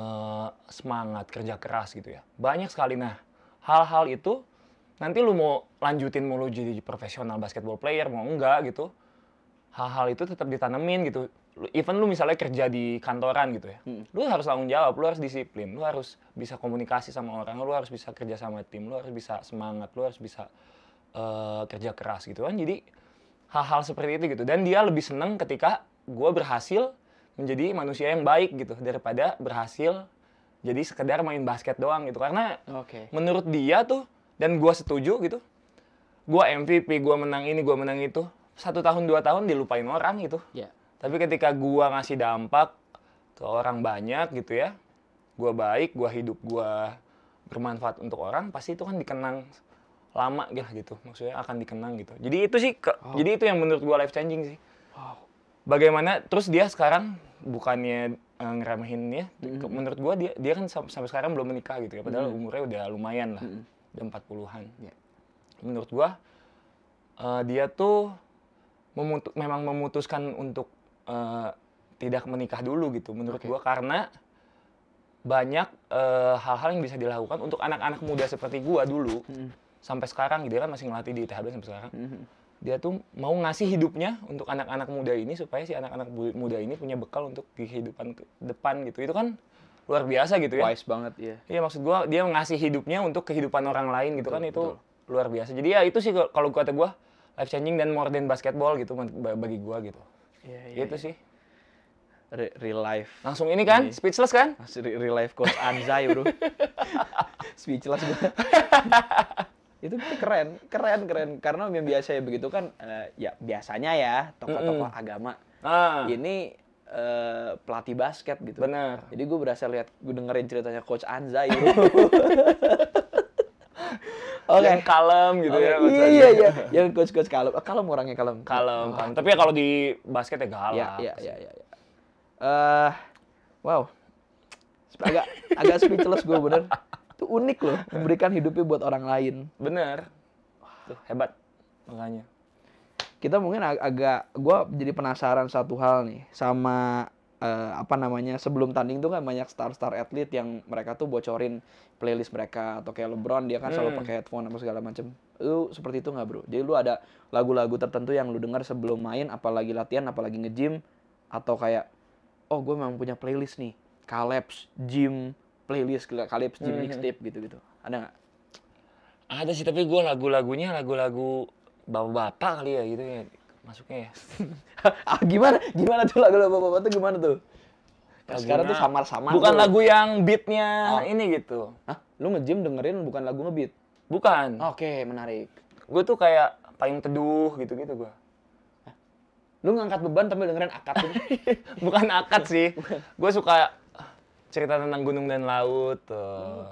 uh, semangat, kerja keras gitu ya, banyak sekali nah hal-hal itu nanti lu mau lanjutin mau lu jadi profesional basketball player mau enggak gitu, hal-hal itu tetap ditanemin gitu, even lu misalnya kerja di kantoran gitu ya, hmm. lu harus tanggung jawab, lu harus disiplin, lu harus bisa komunikasi sama orang, lu harus bisa kerja sama tim, lu harus bisa semangat, lu harus bisa uh, kerja keras gitu kan. Jadi hal-hal seperti itu gitu dan dia lebih seneng ketika gue berhasil menjadi manusia yang baik gitu daripada berhasil jadi sekedar main basket doang gitu karena okay. menurut dia tuh dan gue setuju gitu gue MVP gue menang ini gue menang itu satu tahun dua tahun dilupain orang gitu yeah. tapi ketika gue ngasih dampak ke orang banyak gitu ya gue baik gue hidup gue bermanfaat untuk orang pasti itu kan dikenang lama gitu, gitu maksudnya akan dikenang gitu jadi itu sih ke, oh. jadi itu yang menurut gue life changing sih wow. bagaimana terus dia sekarang bukannya uh, eh, ngeremehin ya mm-hmm. menurut gue dia dia kan sampai sekarang belum menikah gitu ya padahal mm-hmm. umurnya udah lumayan lah mm udah empat puluhan ya. menurut gue uh, dia tuh memutu- memang memutuskan untuk uh, tidak menikah dulu gitu menurut okay. gue karena banyak uh, hal-hal yang bisa dilakukan untuk anak-anak muda seperti gue dulu mm-hmm sampai sekarang gitu ya, kan masih ngelatih di ITHB sampai sekarang mm-hmm. dia tuh mau ngasih hidupnya untuk anak-anak muda ini supaya si anak-anak muda ini punya bekal untuk kehidupan ke depan gitu itu kan luar biasa gitu ya wise banget ya iya maksud gua dia ngasih hidupnya untuk kehidupan orang lain gitu kan, betul, kan itu betul. luar biasa jadi ya itu sih kalau kata gua life changing dan more than basketball gitu bagi gua gitu yeah, yeah, itu yeah. sih real life. Langsung ini kan, ini. Iya. speechless kan? Re real life coach Anzai, bro. [laughs] speechless gue. [laughs] itu keren keren keren karena yang ya begitu kan uh, ya biasanya ya tokoh-tokoh mm -hmm. agama ah. ini uh, pelatih basket gitu benar jadi gue berasa lihat gue dengerin ceritanya coach Anza itu [laughs] Oke. Okay. Yang kalem gitu okay. ya. Iya iya iya. Yang coach coach kalem. Eh, kalem orangnya kalem. Kalem. Oh. Tapi ya kalau di basket ya galak. Iya iya iya iya. Ya. Uh, wow. Agak agak speechless gue bener. Itu unik loh, memberikan hidupnya buat orang lain. Bener. Tuh, hebat. Makanya. Kita mungkin ag agak, gue jadi penasaran satu hal nih, sama uh, apa namanya sebelum tanding tuh kan banyak star-star atlet yang mereka tuh bocorin playlist mereka atau kayak LeBron dia kan hmm. selalu pakai headphone apa segala macem. Lu seperti itu nggak bro? Jadi lu ada lagu-lagu tertentu yang lu dengar sebelum main, apalagi latihan, apalagi ngejim atau kayak oh gue memang punya playlist nih, Kaleps, gym, playlist kali Jim mm -hmm. mixtape gitu-gitu. Ada nggak? Ada sih, tapi gue lagu-lagunya lagu-lagu bapak-bapak kali ya gitu ya. Masuknya ya. [laughs] ah, gimana? Gimana tuh lagu-lagu bapak-bapak tuh gimana tuh? Lagunya, sekarang tuh samar-samar. Bukan tuh. lagu yang beatnya oh. ini gitu. Hah? Lu ngejim dengerin bukan lagu ngebeat? Bukan. Oke, okay, menarik. Gue tuh kayak payung teduh gitu-gitu gue. Lu ngangkat beban tapi dengerin akad [laughs] bukan akad sih. Gue suka cerita tentang gunung dan laut. Uh.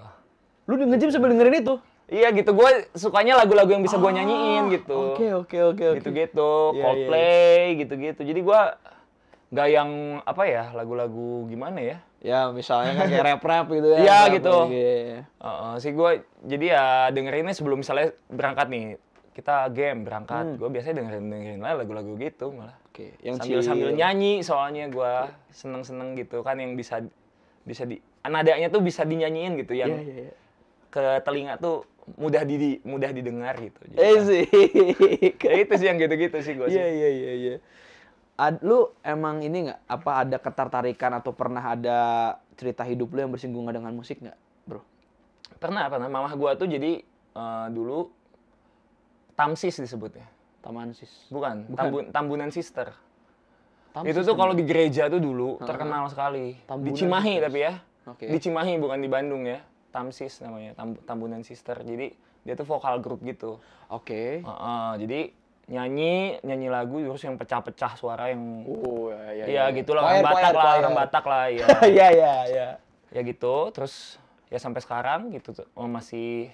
Lu ngejim sambil dengerin itu? Iya gitu, gue sukanya lagu-lagu yang bisa gue ah, nyanyiin gitu. Oke okay, oke okay, oke. Okay, gitu-gitu, iya, iya, iya. Coldplay gitu-gitu. Jadi gue nggak yang apa ya lagu-lagu gimana ya? Ya misalnya kan kayak [laughs] rap rap gitu ya. Iya gitu. Heeh, Uh, uh, sih gue jadi ya dengerinnya sebelum misalnya berangkat nih kita game berangkat, hmm. gue biasanya dengerin dengerin lah lagu-lagu gitu malah. Oke. Okay. Yang sambil sambil nyanyi soalnya gue seneng seneng gitu kan yang bisa bisa di nadanya tuh bisa dinyanyiin gitu yang yeah, yeah, yeah. ke telinga tuh mudah di mudah didengar gitu. Jadi, eh sih. Kayak [laughs] itu sih yang gitu-gitu sih gue. Iya iya iya iya. Ad, lu emang ini nggak apa ada ketertarikan atau pernah ada cerita hidup lu yang bersinggungan dengan musik nggak, bro? Pernah pernah. Mamah gue tuh jadi uh, dulu Tamsis disebutnya. Tamansis. Bukan, Bukan. Tambun, Tambunan Sister itu tuh kalau di gereja tuh dulu uh-huh. terkenal sekali. Tambunan di Cimahi tapi ya. Okay. Di Cimahi bukan di Bandung ya. Tamsis namanya, Tambunan Sister. Jadi dia tuh vokal grup gitu. Oke. Okay. Uh -uh, jadi nyanyi nyanyi lagu terus yang pecah-pecah suara yang oh ya ya, ya, ya. gitulah orang Batak lah, orang Batak lah ya. [laughs] Iya iya iya. Ya gitu, terus ya sampai sekarang gitu tuh oh, masih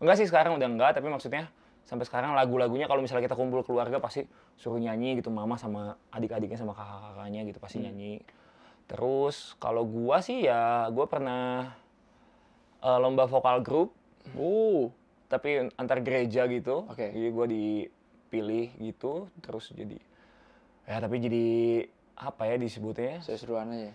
enggak sih sekarang udah enggak tapi maksudnya sampai sekarang lagu-lagunya kalau misalnya kita kumpul keluarga pasti suruh nyanyi gitu mama sama adik-adiknya sama kakak-kakaknya gitu pasti hmm. nyanyi terus kalau gua sih ya gua pernah uh, lomba vokal grup uh tapi antar gereja gitu okay. jadi gua dipilih gitu terus jadi ya tapi jadi apa ya disebutnya seseruan ya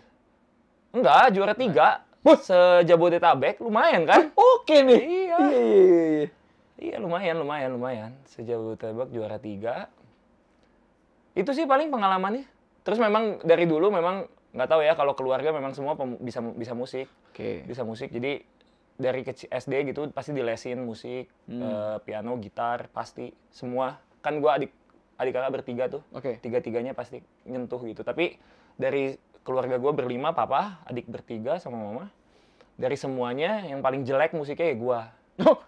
enggak juara tiga sejabodetabek lumayan kan? Oke nih. Iya. iya, iya, iya. iya. Iya lumayan, lumayan, lumayan. Sejauh tebak juara tiga. Itu sih paling pengalamannya. Terus memang dari dulu memang nggak tahu ya kalau keluarga memang semua bisa bisa musik, okay. bisa musik. Jadi dari kecil SD gitu pasti dilesin musik, hmm. uh, piano, gitar pasti semua. Kan gua adik adik kakak bertiga tuh, okay. tiga tiganya pasti nyentuh gitu. Tapi dari keluarga gua berlima, papa, adik bertiga sama mama. Dari semuanya yang paling jelek musiknya ya gua. Oh,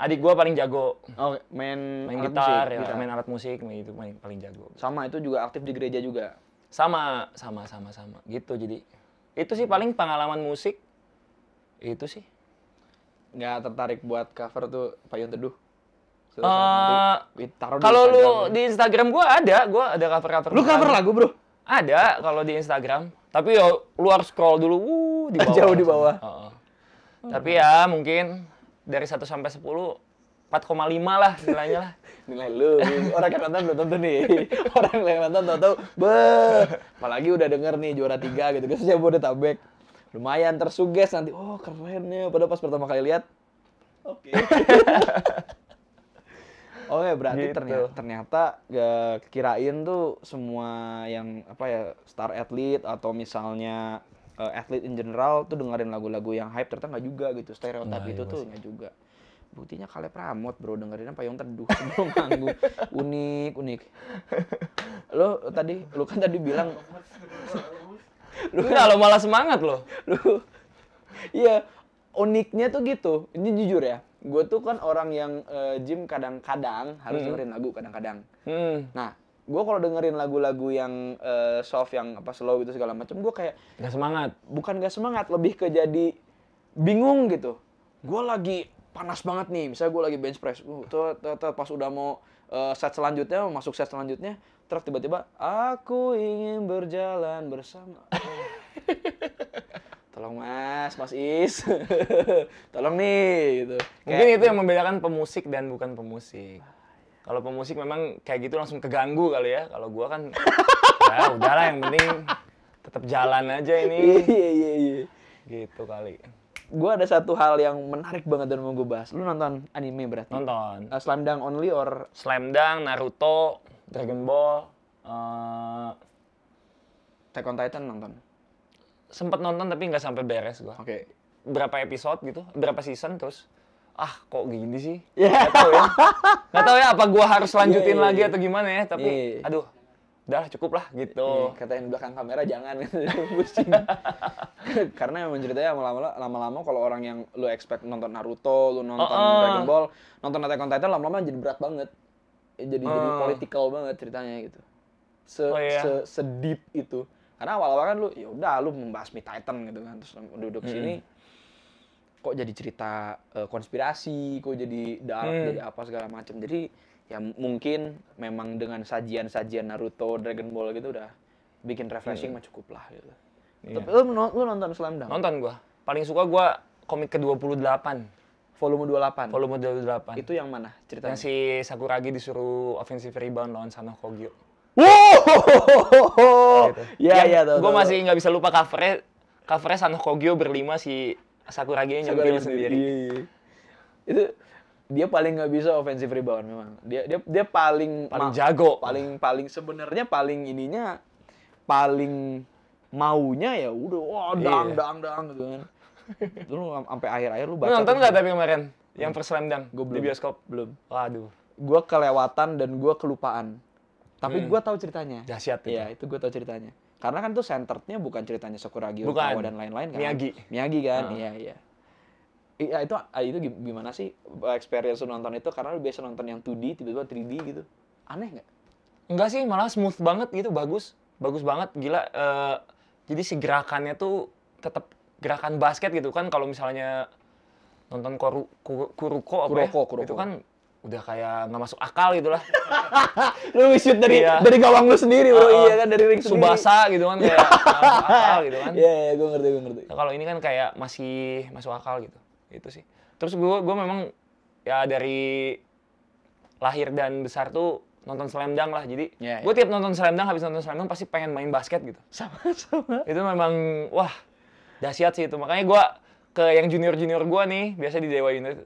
adik gue paling jago. Oh, main main gitar, musik, ya, gitar. main alat musik, main itu main paling jago. Sama itu juga aktif di gereja juga. Sama, sama, sama, sama. Gitu jadi itu sih paling pengalaman musik itu sih. Nggak tertarik buat cover tuh Payung Teduh. Uh, kalau lu ya. di Instagram gue ada, gue ada cover-cover. Lu cover lagu, Bro? Ada kalau di Instagram. Tapi ya lu harus scroll dulu, wuh, di [laughs] bawah. Jauh di bawah. Uh Oh. Tapi ya mungkin dari 1 sampai 10 4,5 lah nilainya lah. [laughs] Nilai lu. Orang yang nonton belum tentu nih. [laughs] Orang yang nonton tahu-tahu be. Apalagi udah denger nih juara tiga gitu. Kasusnya jago udah tabek. Lumayan tersuges nanti. Oh, keren ya. Padahal pas pertama kali lihat oke. [laughs] oke, berarti gitu. ternyata ternyata ya, kirain tuh semua yang apa ya star athlete atau misalnya uh, eh, atlet in general tuh dengerin lagu-lagu yang hype ternyata nggak juga gitu stereotip nah, itu iya, tuh nggak juga buktinya kalian pramot bro dengerin apa payung teduh [laughs] sebelum manggung unik unik lo tadi lo kan tadi bilang lu kan kalau malah semangat lo lu iya uniknya tuh gitu ini jujur ya gue tuh kan orang yang uh, gym kadang-kadang harus hmm. dengerin lagu kadang-kadang hmm. nah gue kalau dengerin lagu-lagu yang uh, soft yang apa slow gitu segala macam gue kayak gak semangat bukan gak semangat lebih ke jadi bingung gitu gue lagi panas banget nih misalnya gue lagi bench press uh, tuh, tuh, tuh, pas udah mau uh, set selanjutnya masuk set selanjutnya terus tiba-tiba aku ingin berjalan bersama [laughs] tolong mas mas is [laughs] tolong nih gitu. mungkin kayak, itu yang membedakan pemusik dan bukan pemusik kalau pemusik memang kayak gitu langsung keganggu kali ya. Kalau gua kan [laughs] ya udahlah yang penting tetap jalan aja ini. Iya, iya iya iya. Gitu kali. Gua ada satu hal yang menarik banget dan mau gue bahas. Lu nonton anime berarti? Nonton. Uh, Slam Dunk only or Slam Dunk, Naruto, Dragon Ball, uh... Attack on Titan nonton. Sempet nonton tapi nggak sampai beres gua. Oke. Okay. Berapa episode gitu? Berapa season terus? ah kok gini sih [laughs] yeah. nggak tahu ya gak tau ya apa gua harus iya, lanjutin yeah, lagi yeah. atau gimana ya tapi yeah. aduh udah cukup lah gitu yeah, katain belakang kamera jangan [laughs] pusing karena memang ceritanya lama-lama lama-lama kalau orang yang lu expect nonton Naruto lu nonton uh -uh. Dragon Ball nonton Attack on Titan lama-lama jadi berat banget jadi uh. jadi oh. political banget ceritanya gitu se oh, yeah. se sedip itu karena awal-awal kan lu ya udah lu membahas Mi Titan gitu kan terus duduk -hmm. sini kok jadi cerita uh, konspirasi, kok jadi dark, hmm. jadi apa segala macam. Jadi ya mungkin memang dengan sajian-sajian Naruto, Dragon Ball gitu udah bikin refreshing hmm. mah cukup lah gitu. Yeah. Tapi lu, lu nonton Slam Dunk? Nonton gua. Paling suka gua komik ke-28. Volume 28. Volume 28. Itu yang mana ceritanya? Yang si Sakuragi disuruh offensive rebound lawan Sano Kogyo. Wow! Gitu. Iya, iya. Gue masih nggak bisa lupa covernya. Covernya Sanoh Kogyo berlima si Sakuragi yang nyempil sendiri. Iya, Itu dia paling nggak bisa offensive rebound memang. Dia dia dia paling paling jago, paling paling sebenarnya paling ininya paling maunya ya udah wah iya. dang yeah. dang dang gitu kan. Dulu [laughs] lu sampai akhir-akhir lu baca. Lu nonton nggak tapi kemarin yang first slam dunk gua belum. di bioskop? Belum. Waduh. Gua kelewatan dan gua kelupaan. Tapi hmm. gua tahu ceritanya. Dahsyat itu. Iya, itu gua tahu ceritanya. Karena kan tuh centernya bukan ceritanya Sakuragi Otomo dan lain-lain kan. Miyagi. Miyagi kan, ah. iya iya. Iya itu ah, itu gimana sih eh, experience nonton itu karena lu biasa nonton yang 2D tiba-tiba 3D gitu. Aneh nggak? Enggak sih, malah smooth banget gitu, bagus. Bagus banget, gila. Uh, jadi si gerakannya tuh tetap gerakan basket gitu kan kalau misalnya nonton koru, Kuru, kuruko apa kuroko, ya? Kuroko. Itu kan udah kayak nggak masuk akal gitu lah. [laughs] lu shoot dari iya. dari gawang lu sendiri bro, uh, iya kan dari ring Subasa gitu kan kayak iya. masuk akal gitu kan. Iya, yeah, yeah, gue ngerti, gue ngerti. Nah, kalau ini kan kayak masih masuk akal gitu. Itu sih. Terus gue gue memang ya dari lahir dan besar tuh nonton slam dunk lah jadi yeah, yeah. gue tiap nonton slam dunk habis nonton slam dunk pasti pengen main basket gitu sama sama itu memang wah dahsyat sih itu makanya gue ke yang junior junior gue nih biasa di dewa unit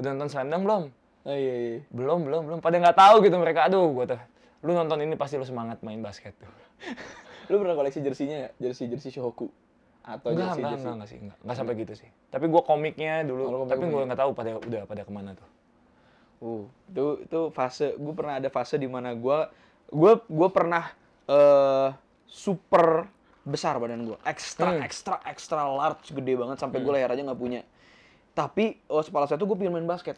udah nonton slam dunk belum Oh, iya, iya. Belum, belum, belum. Pada nggak tahu gitu mereka. Aduh, gue tuh. Lu nonton ini pasti lu semangat main basket tuh. [laughs] lu pernah koleksi jersinya nggak? jersi jersey Shohoku? Atau enggak, jersey, enggak, enggak, sih. Enggak, enggak hmm. sampai gitu sih. Tapi gue komiknya dulu. Oh, tapi gue nggak tahu pada udah pada kemana tuh. Uh, itu itu fase. Gue pernah ada fase di mana gue gue gue pernah uh, super besar badan gue extra hmm. extra ekstra large gede banget sampai hmm. gue leher aja nggak punya tapi oh, kepala saya tuh gue pengen main basket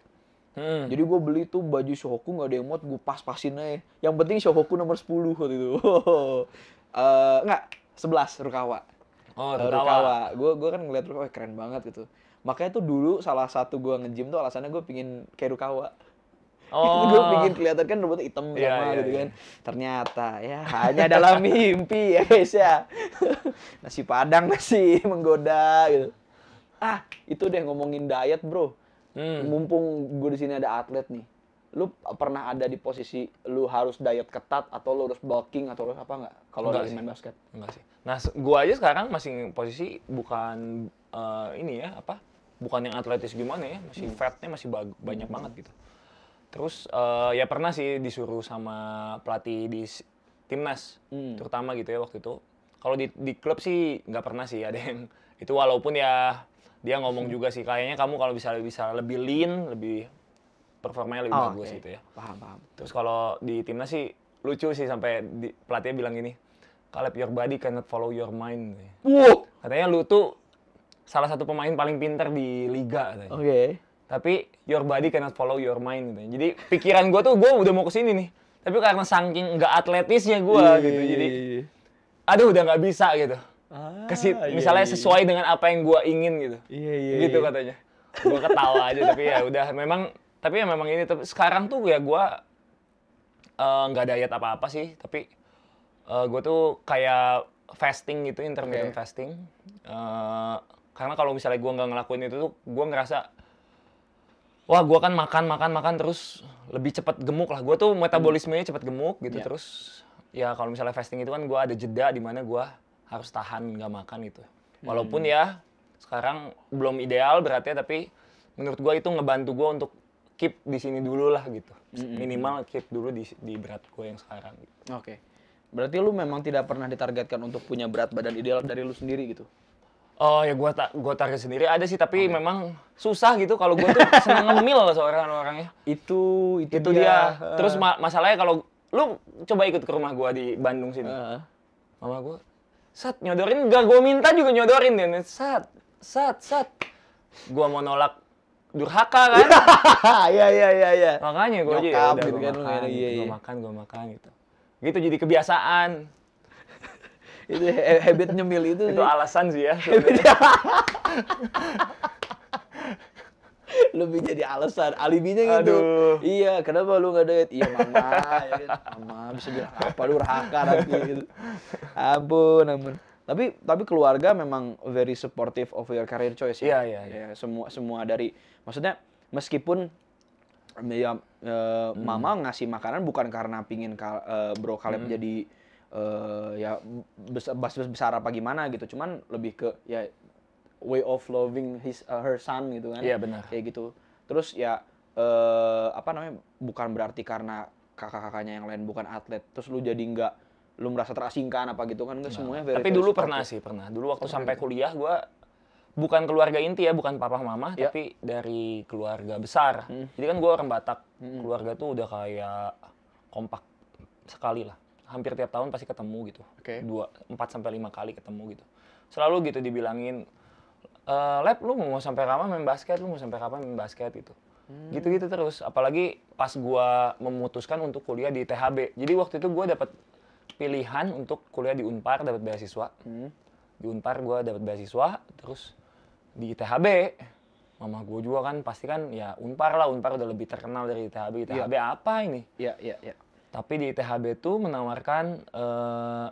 Hmm. Jadi gue beli tuh baju Shohoku gak ada yang muat, gue pas-pasin aja. Yang penting Shohoku nomor 10 waktu itu. uh, [laughs] nggak, 11 Rukawa. Oh, eh, Rukawa. Rukawa. Gue gue kan ngeliat Rukawa keren banget gitu. Makanya tuh dulu salah satu gue nge-gym tuh alasannya gue pingin kayak Rukawa. [laughs] Oh. gue pingin kelihatan kan robot hitam yeah, sama yeah, gitu yeah. kan. Ternyata ya hanya dalam [laughs] mimpi ya guys ya. nasi padang masih menggoda gitu. Ah, itu deh ngomongin diet, Bro Hmm. Mumpung gue di sini ada atlet nih. Lu pernah ada di posisi lu harus diet ketat atau lu harus bulking atau harus apa nggak? Kalau lagi main basket? Enggak sih. Nah, gue aja sekarang masih posisi bukan uh, ini ya apa? Bukan yang atletis gimana ya? Masih hmm. fatnya masih banyak hmm. banget gitu. Terus uh, ya pernah sih disuruh sama pelatih di timnas, hmm. terutama gitu ya waktu itu. Kalau di, di klub sih nggak pernah sih ada yang itu walaupun ya dia ngomong juga sih kayaknya kamu kalau bisa bisa lebih lean lebih performanya lebih oh, bagus okay. gitu ya paham paham terus kalau di timnas sih lucu sih sampai di, pelatihnya bilang gini Caleb your body cannot follow your mind uh. katanya lu tuh salah satu pemain paling pintar di liga oke okay. tapi your body cannot follow your mind katanya. jadi pikiran gue tuh gue udah mau kesini nih tapi karena saking nggak atletisnya gue iya, gitu iya, jadi iya, aduh udah nggak bisa gitu Ah, Kasih, iya, misalnya iya, iya. sesuai dengan apa yang gue ingin gitu. Iya, iya, gitu iya. katanya. Gue ketawa aja, tapi ya udah. Memang, tapi ya memang ini. Tapi sekarang tuh ya gue eh, nggak uh, diet apa-apa sih. Tapi uh, eh, gue tuh kayak fasting gitu, intermittent okay. fasting. Uh, karena kalau misalnya gue nggak ngelakuin itu tuh, gue ngerasa wah gue kan makan makan makan terus lebih cepat gemuk lah gue tuh metabolismenya cepat gemuk gitu yeah. terus ya kalau misalnya fasting itu kan gue ada jeda di mana gue harus tahan nggak makan itu, hmm. Walaupun hmm. ya sekarang belum ideal beratnya tapi menurut gue itu ngebantu gue untuk keep di sini dulu lah gitu. Hmm. Minimal keep dulu di, di berat gue yang sekarang. Gitu. Oke. Okay. Berarti lu memang tidak pernah ditargetkan untuk punya berat badan ideal dari lu sendiri gitu? Oh ya gue tak gue target sendiri ada sih tapi okay. memang susah gitu kalau gue tuh senang [laughs] ngemil seorang orangnya. Itu itu, itu dia. dia. Terus ma masalahnya kalau lu coba ikut ke rumah gue di Bandung sini. Uh. Mama gue sat nyodorin gak gue minta juga nyodorin dan sat sat sat gue mau nolak durhaka kan [laughs] iya iya iya iya makanya gue aja ya gitu kan, makan, gitu, iya, iya. makan makan gitu gitu jadi kebiasaan [laughs] itu habit nyemil itu itu alasan sih ya [laughs] [laughs] lebih jadi alasan alibinya gitu Aduh. iya kenapa lu nggak duit iya mama ya kan? mama bisa bilang apa lu rahaka nanti gitu. ampun ampun tapi tapi keluarga memang very supportive of your career choice ya ya ya. ya, semua semua dari maksudnya meskipun ya, uh, hmm. mama ngasih makanan bukan karena pingin ka, uh, bro kalian hmm. jadi uh, ya besar besar apa gimana gitu cuman lebih ke ya way of loving his uh, her son gitu kan iya benar kayak gitu terus ya uh, apa namanya bukan berarti karena kakak-kakaknya yang lain bukan atlet terus lu jadi nggak lu merasa terasingkan apa gitu kan nggak nah, semuanya tapi dulu pernah sih pernah dulu waktu oh, sampai kuliah gue bukan keluarga inti ya bukan papa mama yeah. tapi dari keluarga besar hmm. jadi kan gue orang Batak hmm. keluarga tuh udah kayak kompak sekali lah hampir tiap tahun pasti ketemu gitu okay. dua empat sampai lima kali ketemu gitu selalu gitu dibilangin uh, eh, lab lu mau sampai kapan main basket lu mau sampai kapan main basket gitu hmm. gitu gitu terus apalagi pas gua memutuskan untuk kuliah di THB jadi waktu itu gua dapat pilihan untuk kuliah di Unpar dapat beasiswa hmm. di Unpar gua dapat beasiswa terus di THB mama gua juga kan pasti kan ya unpar lah unpar udah lebih terkenal dari THB. THB yeah. apa ini Iya, yeah, iya, yeah, iya. tapi di THB tuh menawarkan uh,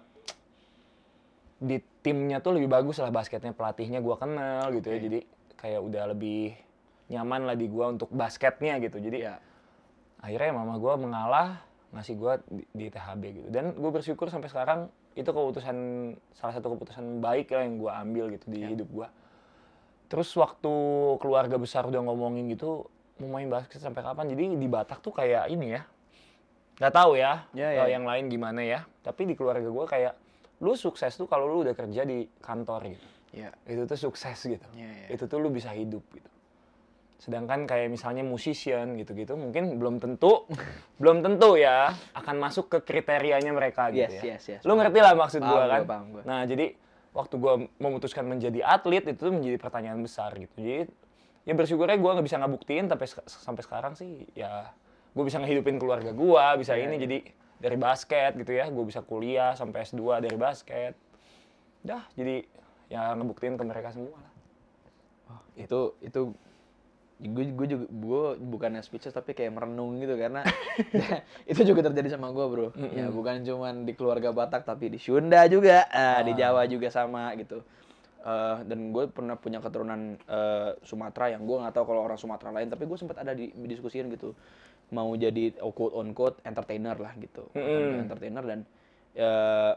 di timnya tuh lebih bagus lah basketnya pelatihnya gue kenal gitu okay. ya jadi kayak udah lebih nyaman lah di gue untuk basketnya gitu jadi iya. ya akhirnya mama gue mengalah ngasih gue di, di THB gitu dan gue bersyukur sampai sekarang itu keputusan salah satu keputusan baik lah yang gue ambil gitu di yeah. hidup gue terus waktu keluarga besar udah ngomongin gitu mau main basket sampai kapan jadi di Batak tuh kayak ini ya nggak tahu ya, yeah, yeah. Iya. yang lain gimana ya tapi di keluarga gue kayak lu sukses tuh kalau lu udah kerja di kantor gitu yeah. itu tuh sukses gitu yeah, yeah. itu tuh lu bisa hidup gitu sedangkan kayak misalnya musician gitu-gitu mungkin belum tentu [laughs] belum tentu ya akan masuk ke kriterianya mereka gitu yes, ya yes, yes, lu ngerti lah maksud gue gua kan gua. nah jadi waktu gua memutuskan menjadi atlet itu tuh menjadi pertanyaan besar gitu jadi ya bersyukurnya gua nggak bisa ngebuktiin tapi sampai sekarang sih ya gue bisa ngehidupin keluarga gue bisa yeah, ini yeah. jadi dari basket gitu ya gue bisa kuliah sampai S2 dari basket dah jadi ya ngebuktiin ke mereka semua lah oh, itu itu gue gue juga gue bukannya speechless tapi kayak merenung gitu karena [laughs] ya, itu juga terjadi sama gue bro mm-hmm. ya bukan cuman di keluarga Batak tapi di Sunda juga uh, oh. di ah. Jawa juga sama gitu uh, dan gue pernah punya keturunan uh, Sumatera yang gue nggak tahu kalau orang Sumatera lain tapi gue sempat ada di, di gitu mau jadi quote on quote entertainer lah gitu mm-hmm. entertainer dan uh,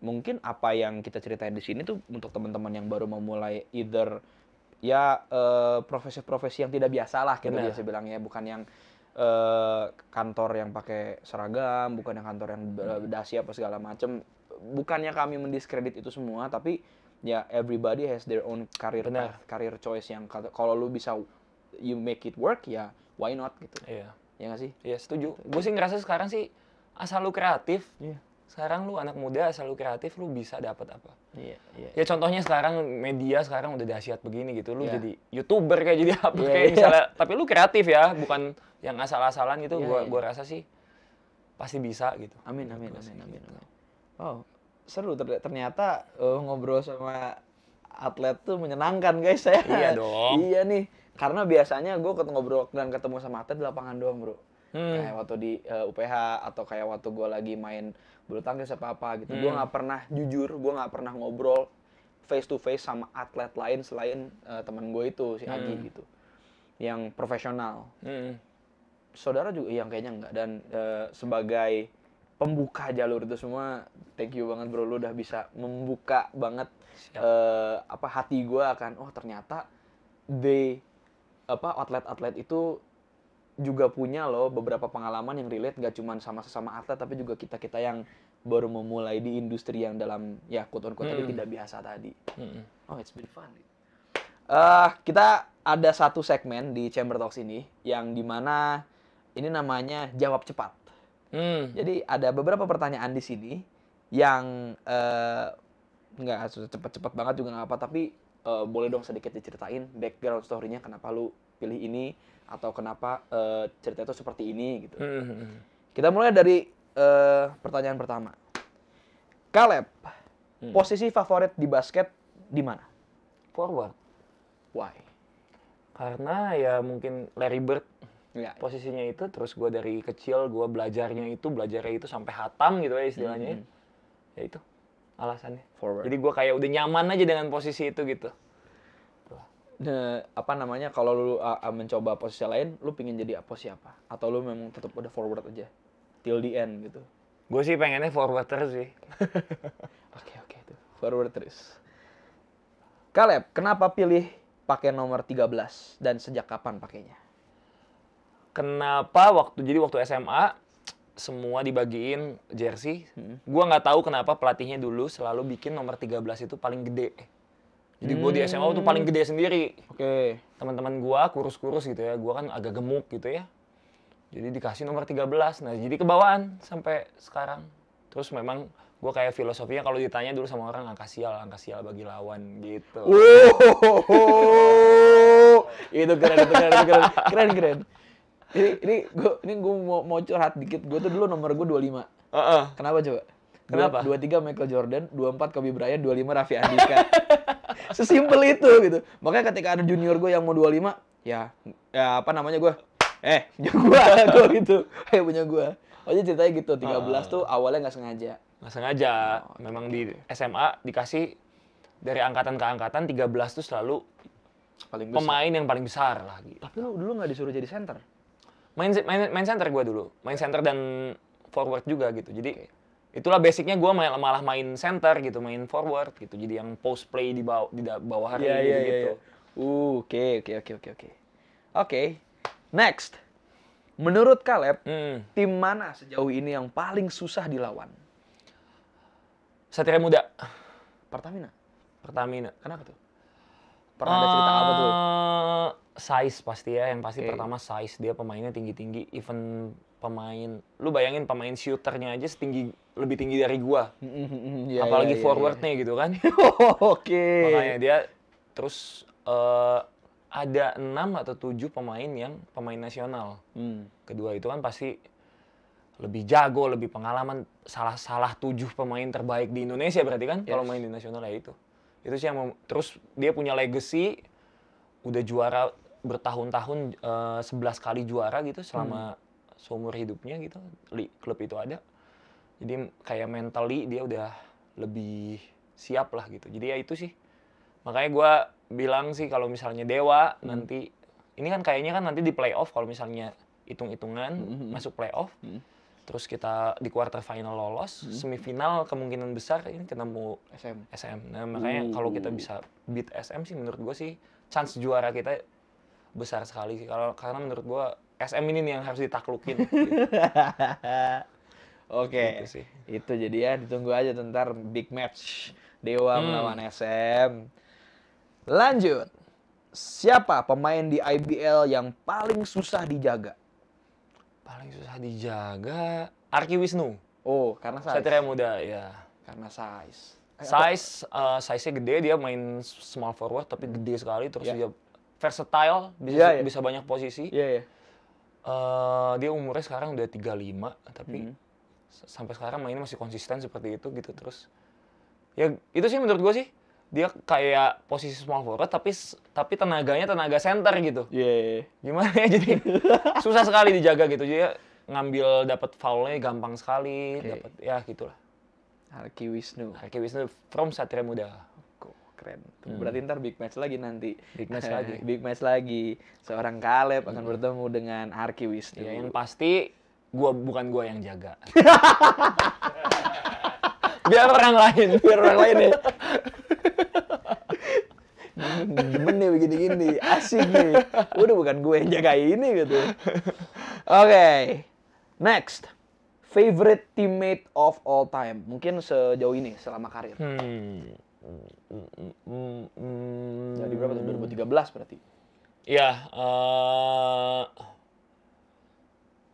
mungkin apa yang kita ceritain di sini tuh untuk teman-teman yang baru memulai either ya profesi eh, profesi-profesi yang tidak biasa lah kita gitu biasa bilangnya bukan yang uh, kantor yang pakai seragam bukan yang kantor yang dasi apa segala macem bukannya kami mendiskredit itu semua tapi ya everybody has their own career career choice yang kalau lu bisa you make it work ya why not gitu iya. Ya nggak sih? Iya, setuju. Gitu. Gue sih ngerasa sekarang sih asal lu kreatif. Iya. Sekarang lu anak muda asal lu kreatif lu bisa dapat apa? Iya, iya. Ya contohnya sekarang media sekarang udah dahsyat begini gitu. Lu iya. jadi YouTuber kayak jadi [laughs] apa iya, kayak iya. misalnya tapi lu kreatif ya, bukan yang asal-asalan gitu. Iya, gue iya. rasa sih pasti bisa gitu. Amin amin gitu amin amin. Gitu. amin. amin. Oh seru ternyata uh, ngobrol sama atlet tuh menyenangkan guys saya. Iya dong. iya nih karena biasanya gue ketemu ngobrol dan ketemu sama atlet di lapangan doang bro hmm. kayak waktu di uh, eh, UPH atau kayak waktu gue lagi main bulu tangkis apa apa gitu hmm. gue nggak pernah jujur gue nggak pernah ngobrol face to face sama atlet lain selain uh, eh, teman gue itu si Agi hmm. gitu yang profesional hmm. saudara juga yang kayaknya enggak dan uh, sebagai pembuka jalur itu semua thank you banget bro lu udah bisa membuka banget uh, apa hati gue akan oh ternyata they apa atlet-atlet itu juga punya loh beberapa pengalaman yang relate gak cuma sama sesama atlet tapi juga kita kita yang baru memulai di industri yang dalam ya kuton kuton mm tidak biasa tadi. Hmm. Oh it's been fun. Uh, kita ada satu segmen di Chamber Talks ini yang dimana ini namanya jawab cepat. Mm. Jadi ada beberapa pertanyaan di sini yang uh, nggak cepat-cepat banget juga nggak apa tapi uh, boleh dong sedikit diceritain background story-nya kenapa lu pilih ini atau kenapa uh, cerita itu seperti ini gitu. Hmm. hmm, hmm. Kita mulai dari uh, pertanyaan pertama. Caleb, hmm. posisi favorit di basket di mana? Forward. Why? Karena ya mungkin Larry Bird ya. posisinya itu terus gue dari kecil gue belajarnya itu belajarnya itu sampai hatam gitu ya istilahnya. Ya. Hmm, hmm. Ya itu alasannya. Forward. Jadi gue kayak udah nyaman aja dengan posisi itu gitu. Nah, apa namanya kalau lu uh, mencoba posisi lain, lu pingin jadi apa apa? Atau lu memang tetap udah forward aja till the end gitu? Gue sih pengennya forward terus sih. [laughs] Oke oke itu forward terus. Kaleb, kenapa pilih pakai nomor 13 dan sejak kapan pakainya? Kenapa waktu jadi waktu SMA semua dibagiin jersey. Hmm. Gua nggak tahu kenapa pelatihnya dulu selalu bikin nomor 13 itu paling gede. Jadi gue di SMA tuh paling gede sendiri. Oke. Okay. Teman-teman gue kurus-kurus gitu ya. Gue kan agak gemuk gitu ya. Jadi dikasih nomor 13. Nah, jadi kebawaan sampai sekarang. Terus memang gue kayak filosofinya kalau ditanya dulu sama orang angka sial, angka sial bagi lawan gitu. Wow. [laughs] itu keren, itu keren, keren. Keren, keren ini ini gue ini gue mau mau curhat dikit gue tuh dulu nomor gue dua lima uh -uh. kenapa coba Kenapa? dua tiga Michael Jordan, dua empat Kobe Bryant, dua lima Raffi Andika. [laughs] Sesimpel itu gitu. Makanya ketika ada junior gue yang mau dua lima ya, ya apa namanya gue? Eh, punya gue, [laughs] gue gitu. Eh, punya gue. Pokoknya oh, ceritanya gitu. tiga uh, tuh awalnya nggak sengaja. Nggak sengaja. Oh, Memang di SMA dikasih dari angkatan ke angkatan tiga belas tuh selalu paling besar. pemain yang paling besar lagi. Gitu. Tapi lu dulu nggak disuruh jadi center? main main main center gue dulu main center dan forward juga gitu jadi itulah basicnya gue main, malah main center gitu main forward gitu jadi yang post play di bawah di bawah hari yeah, yeah, iya, gitu iya. Uh, oke oke oke oke oke oke next menurut Caleb hmm. tim mana sejauh ini yang paling susah dilawan Satria Muda Pertamina Pertamina kenapa tuh Pernah ada cerita apa tuh? Eh, size pasti ya, yang pasti okay. pertama size dia pemainnya tinggi-tinggi, even pemain lu bayangin pemain shooternya aja setinggi lebih tinggi dari gua. Mm-hmm. yeah, Apalagi yeah, iya, iya. forwardnya yeah. gitu kan. [laughs] Oke. okay. Makanya dia terus uh, ada enam atau tujuh pemain yang pemain nasional. Hmm. Kedua itu kan pasti lebih jago, lebih pengalaman, salah-salah tujuh pemain terbaik di Indonesia berarti kan yes. kalau main di nasional ya itu itu sih yang terus dia punya legacy udah juara bertahun-tahun uh, eh, 11 kali juara gitu selama hmm. seumur hidupnya gitu li, klub itu ada jadi kayak mentally dia udah lebih siap lah gitu jadi ya itu sih makanya gue bilang sih kalau misalnya dewa hmm. nanti ini kan kayaknya kan nanti di playoff kalau misalnya hitung-hitungan hmm. hmm, hmm. masuk playoff hmm terus kita di quarter final lolos hmm. semifinal kemungkinan besar ini mau SM SM nah makanya hmm. kalau kita bisa beat SM sih menurut gue sih chance juara kita besar sekali sih kalau karena menurut gue SM ini nih yang harus ditaklukin [laughs] oke okay. gitu itu jadi ya ditunggu aja ntar big match Dewa hmm. melawan SM lanjut siapa pemain di IBL yang paling susah dijaga paling susah dijaga Arki Wisnu oh karena size satria muda ya karena size eh, size uh, size-nya gede dia main small forward tapi hmm. gede sekali terus yeah. dia versatile bisa yeah, iya, iya. yeah. bisa banyak posisi yeah, yeah. Uh, dia umurnya sekarang udah 35 tapi mm. sampai sekarang mainnya masih konsisten seperti itu gitu terus ya itu sih menurut gue sih dia kayak posisi small forward tapi tapi tenaganya tenaga center gitu. Iya. Yeah, yeah, Gimana ya jadi [laughs] susah sekali dijaga gitu. Jadi ngambil dapat foulnya gampang sekali, okay. dapat ya gitulah. Arki Wisnu. Arki Wisnu from Satria Muda. Kok keren. Hmm. Berarti ntar big match lagi nanti. Big match lagi. [laughs] big match lagi. Seorang Kaleb akan hmm. bertemu dengan Arki Wisnu. Ya, yang pasti gua bukan gua yang jaga. [laughs] biar orang lain, biar orang lain ya demen nih ya begini-gini asik nih udah bukan gue yang jaga ini gitu oke okay. next favorite teammate of all time mungkin sejauh ini selama karir hmm. Hmm. tahun berapa tuh 2013 berarti ya uh...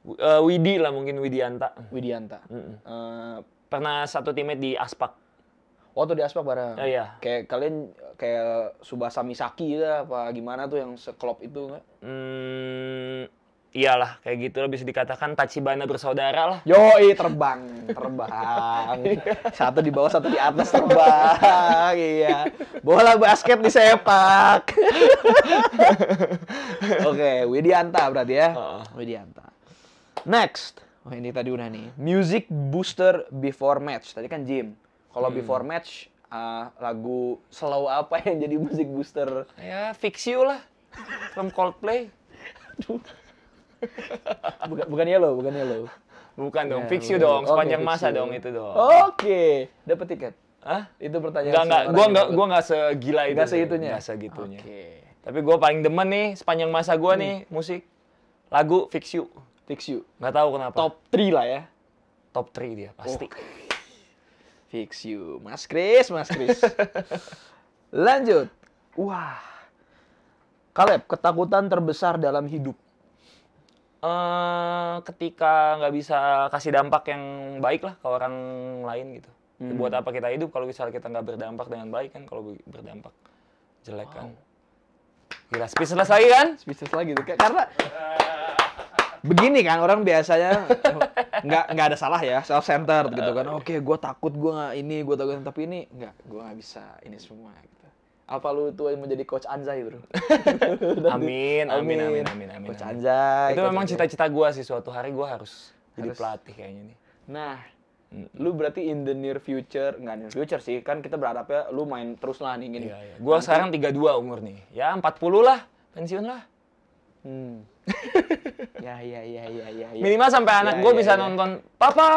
Uh, Widi lah mungkin Widianta. Widianta. Mm -mm. Uh, pernah satu teammate di Aspak. Waktu di Aspak bareng. Oh, iya. Kayak kalian kayak Subasa Misaki gitu apa gimana tuh yang seklop itu nggak? Hmm, iyalah kayak gitu loh bisa dikatakan Tachibana bersaudara lah. Yoi terbang, terbang. [laughs] Iya. satu di bawah, satu di atas terbang. iya. Bola basket sepak. [laughs] Oke, okay, Widianta berarti ya. Uh. Widianta. Next. Oh ini tadi udah nih. Music booster before match. Tadi kan gym. Kalau hmm. before match uh, lagu slow apa yang jadi musik booster? Ya Fix You lah from Coldplay. [laughs] Bukan, bukan yellow, bukan yellow. Bukan dong, yeah, fix you dong, sepanjang masa you. dong itu dong. Oke, okay. dapat tiket. Hah? Itu pertanyaan. Enggak, enggak, gua enggak gua enggak segila itu. Enggak segitunya. Enggak segitunya. Oke. Okay. Tapi gue paling demen nih sepanjang masa gue hmm. nih musik lagu fix you. Fix you. Gak tau kenapa. Top 3 lah ya. Top 3 dia pasti. Okay. Fix you. Mas Kris, Mas Kris. [laughs] Lanjut. Wah. Kaleb, ketakutan terbesar dalam hidup. Uh, ketika nggak bisa kasih dampak yang baik lah ke orang lain gitu. Hmm. Buat apa kita hidup kalau misalnya kita nggak berdampak dengan baik kan? Kalau berdampak jelek kan. wow. kan. Gila, speechless lagi kan? Speechless lagi tuh. Karena begini kan orang biasanya [laughs] nggak nggak ada salah ya self center gitu kan oke okay, gue takut gue nggak ini gue takut tapi ini nggak gue nggak bisa ini semua gitu apa lu tuh yang menjadi coach Anjay bro? [laughs] amin, amin, amin, amin, amin. Coach Anjay. Itu memang cita-cita gue sih suatu hari gue harus, harus jadi pelatih kayaknya nih. Nah, lu berarti in the near future nggak near future sih kan kita berharapnya lu main terus lah nih gini. Iya, iya. Gua Nanti, sekarang 32 umur nih. Ya 40 lah, pensiun lah. Hmm ya ya ya ya ya. ya. Minimal sampai anak ya, gue ya, bisa ya. nonton, papa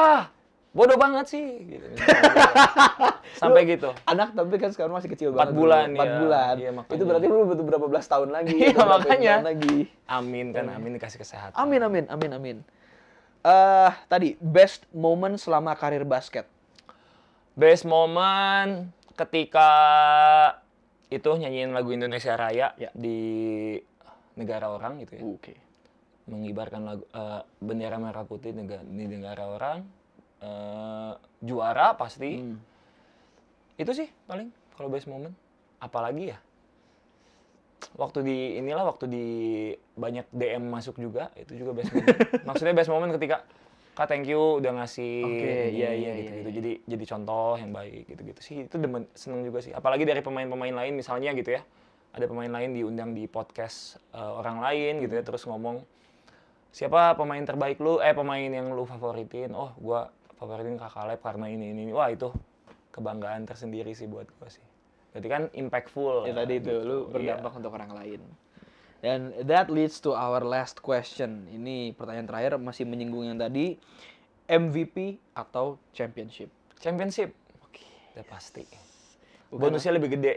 bodoh banget sih gitu. [laughs] sampai lu, gitu anak tapi kan sekarang masih kecil banget bulan empat iya. bulan iya, itu berarti lu butuh berapa belas tahun lagi iya, makanya lagi amin kan iya. amin dikasih kesehatan amin amin amin amin uh, tadi best moment selama karir basket best moment ketika itu nyanyiin lagu Indonesia Raya ya. di negara orang gitu ya. Oke. Okay. Mengibarkan lagu, uh, bendera merah putih negara, di negara orang. Uh, juara pasti. Hmm. Itu sih paling kalau best moment. Apalagi ya? Waktu di inilah waktu di banyak DM masuk juga, itu juga best moment. [laughs] Maksudnya best moment ketika Kak thank you udah ngasih okay, iya, iya, gitu, gitu. iya, gitu. Jadi jadi contoh yang baik gitu-gitu sih. Itu demen seneng juga sih. Apalagi dari pemain-pemain lain misalnya gitu ya ada pemain lain diundang di podcast uh, orang lain gitu ya terus ngomong siapa pemain terbaik lu eh pemain yang lu favoritin oh gua favoritin kakak Lep karena ini ini wah itu kebanggaan tersendiri sih buat gue sih berarti kan impactful ya, tadi itu gitu. lu iya. berdampak yeah. untuk orang lain dan that leads to our last question ini pertanyaan terakhir masih menyinggung yang tadi MVP atau championship championship oke okay. udah pasti bonusnya lebih gede.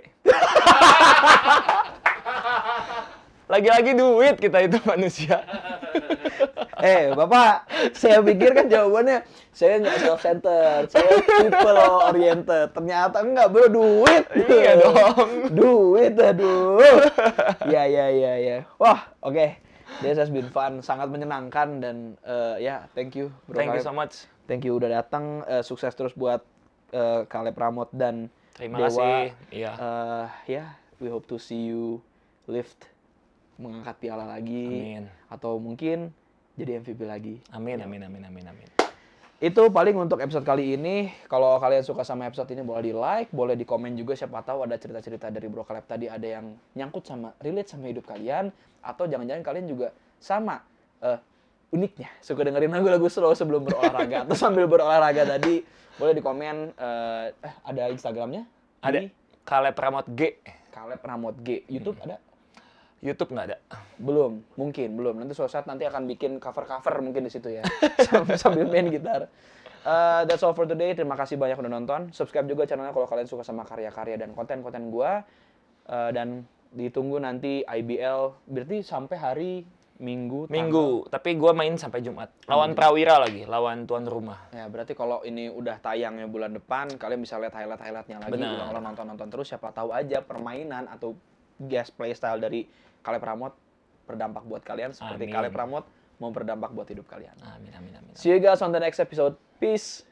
Lagi-lagi duit kita itu manusia. eh, Bapak, saya pikir kan jawabannya saya nggak self centered saya people oriented. Ternyata nggak bro, duit. Iya dong. Duit, aduh. Iya, iya, iya, iya. Wah, oke. Okay. This has been fun, sangat menyenangkan dan uh, ya, yeah, thank you, bro. Thank Kaleb. you so much. Thank you udah datang. Uh, sukses terus buat uh, eh, Kaleb Ramot dan Terima Dewa. kasih. Iya. Uh, ya, we hope to see you lift mengangkat piala lagi amin. atau mungkin jadi MVP lagi. Amin ya. amin amin amin amin. Itu paling untuk episode kali ini. Kalau kalian suka sama episode ini boleh di-like, boleh di-komen juga siapa tahu ada cerita-cerita dari Bro Caleb tadi ada yang nyangkut sama relate sama hidup kalian atau jangan-jangan kalian juga sama uh, uniknya suka dengerin lagu-lagu slow sebelum berolahraga atau sambil berolahraga tadi boleh di komen uh, eh, eh ada instagramnya ada Ini? Kaleb Ramot G Kaleb Ramot G YouTube hmm. ada YouTube nggak ada belum mungkin belum nanti suatu saat nanti akan bikin cover-cover mungkin di situ ya [laughs] sambil main gitar uh, that's all for today terima kasih banyak udah nonton subscribe juga channelnya kalau kalian suka sama karya-karya dan konten-konten gua uh, dan ditunggu nanti IBL berarti sampai hari Minggu. Tanggal. Minggu, tapi gue main sampai Jumat. Lawan hmm. Prawira lagi, lawan tuan rumah. Ya, berarti kalau ini udah tayangnya bulan depan, kalian bisa lihat highlight-highlightnya lagi. Benar. Kalau nonton-nonton terus, siapa tahu aja permainan atau gas playstyle dari Kaleb Ramot berdampak buat kalian seperti amin. Kaleb mau berdampak buat hidup kalian. Amin, amin, amin, amin. See you guys on the next episode. Peace.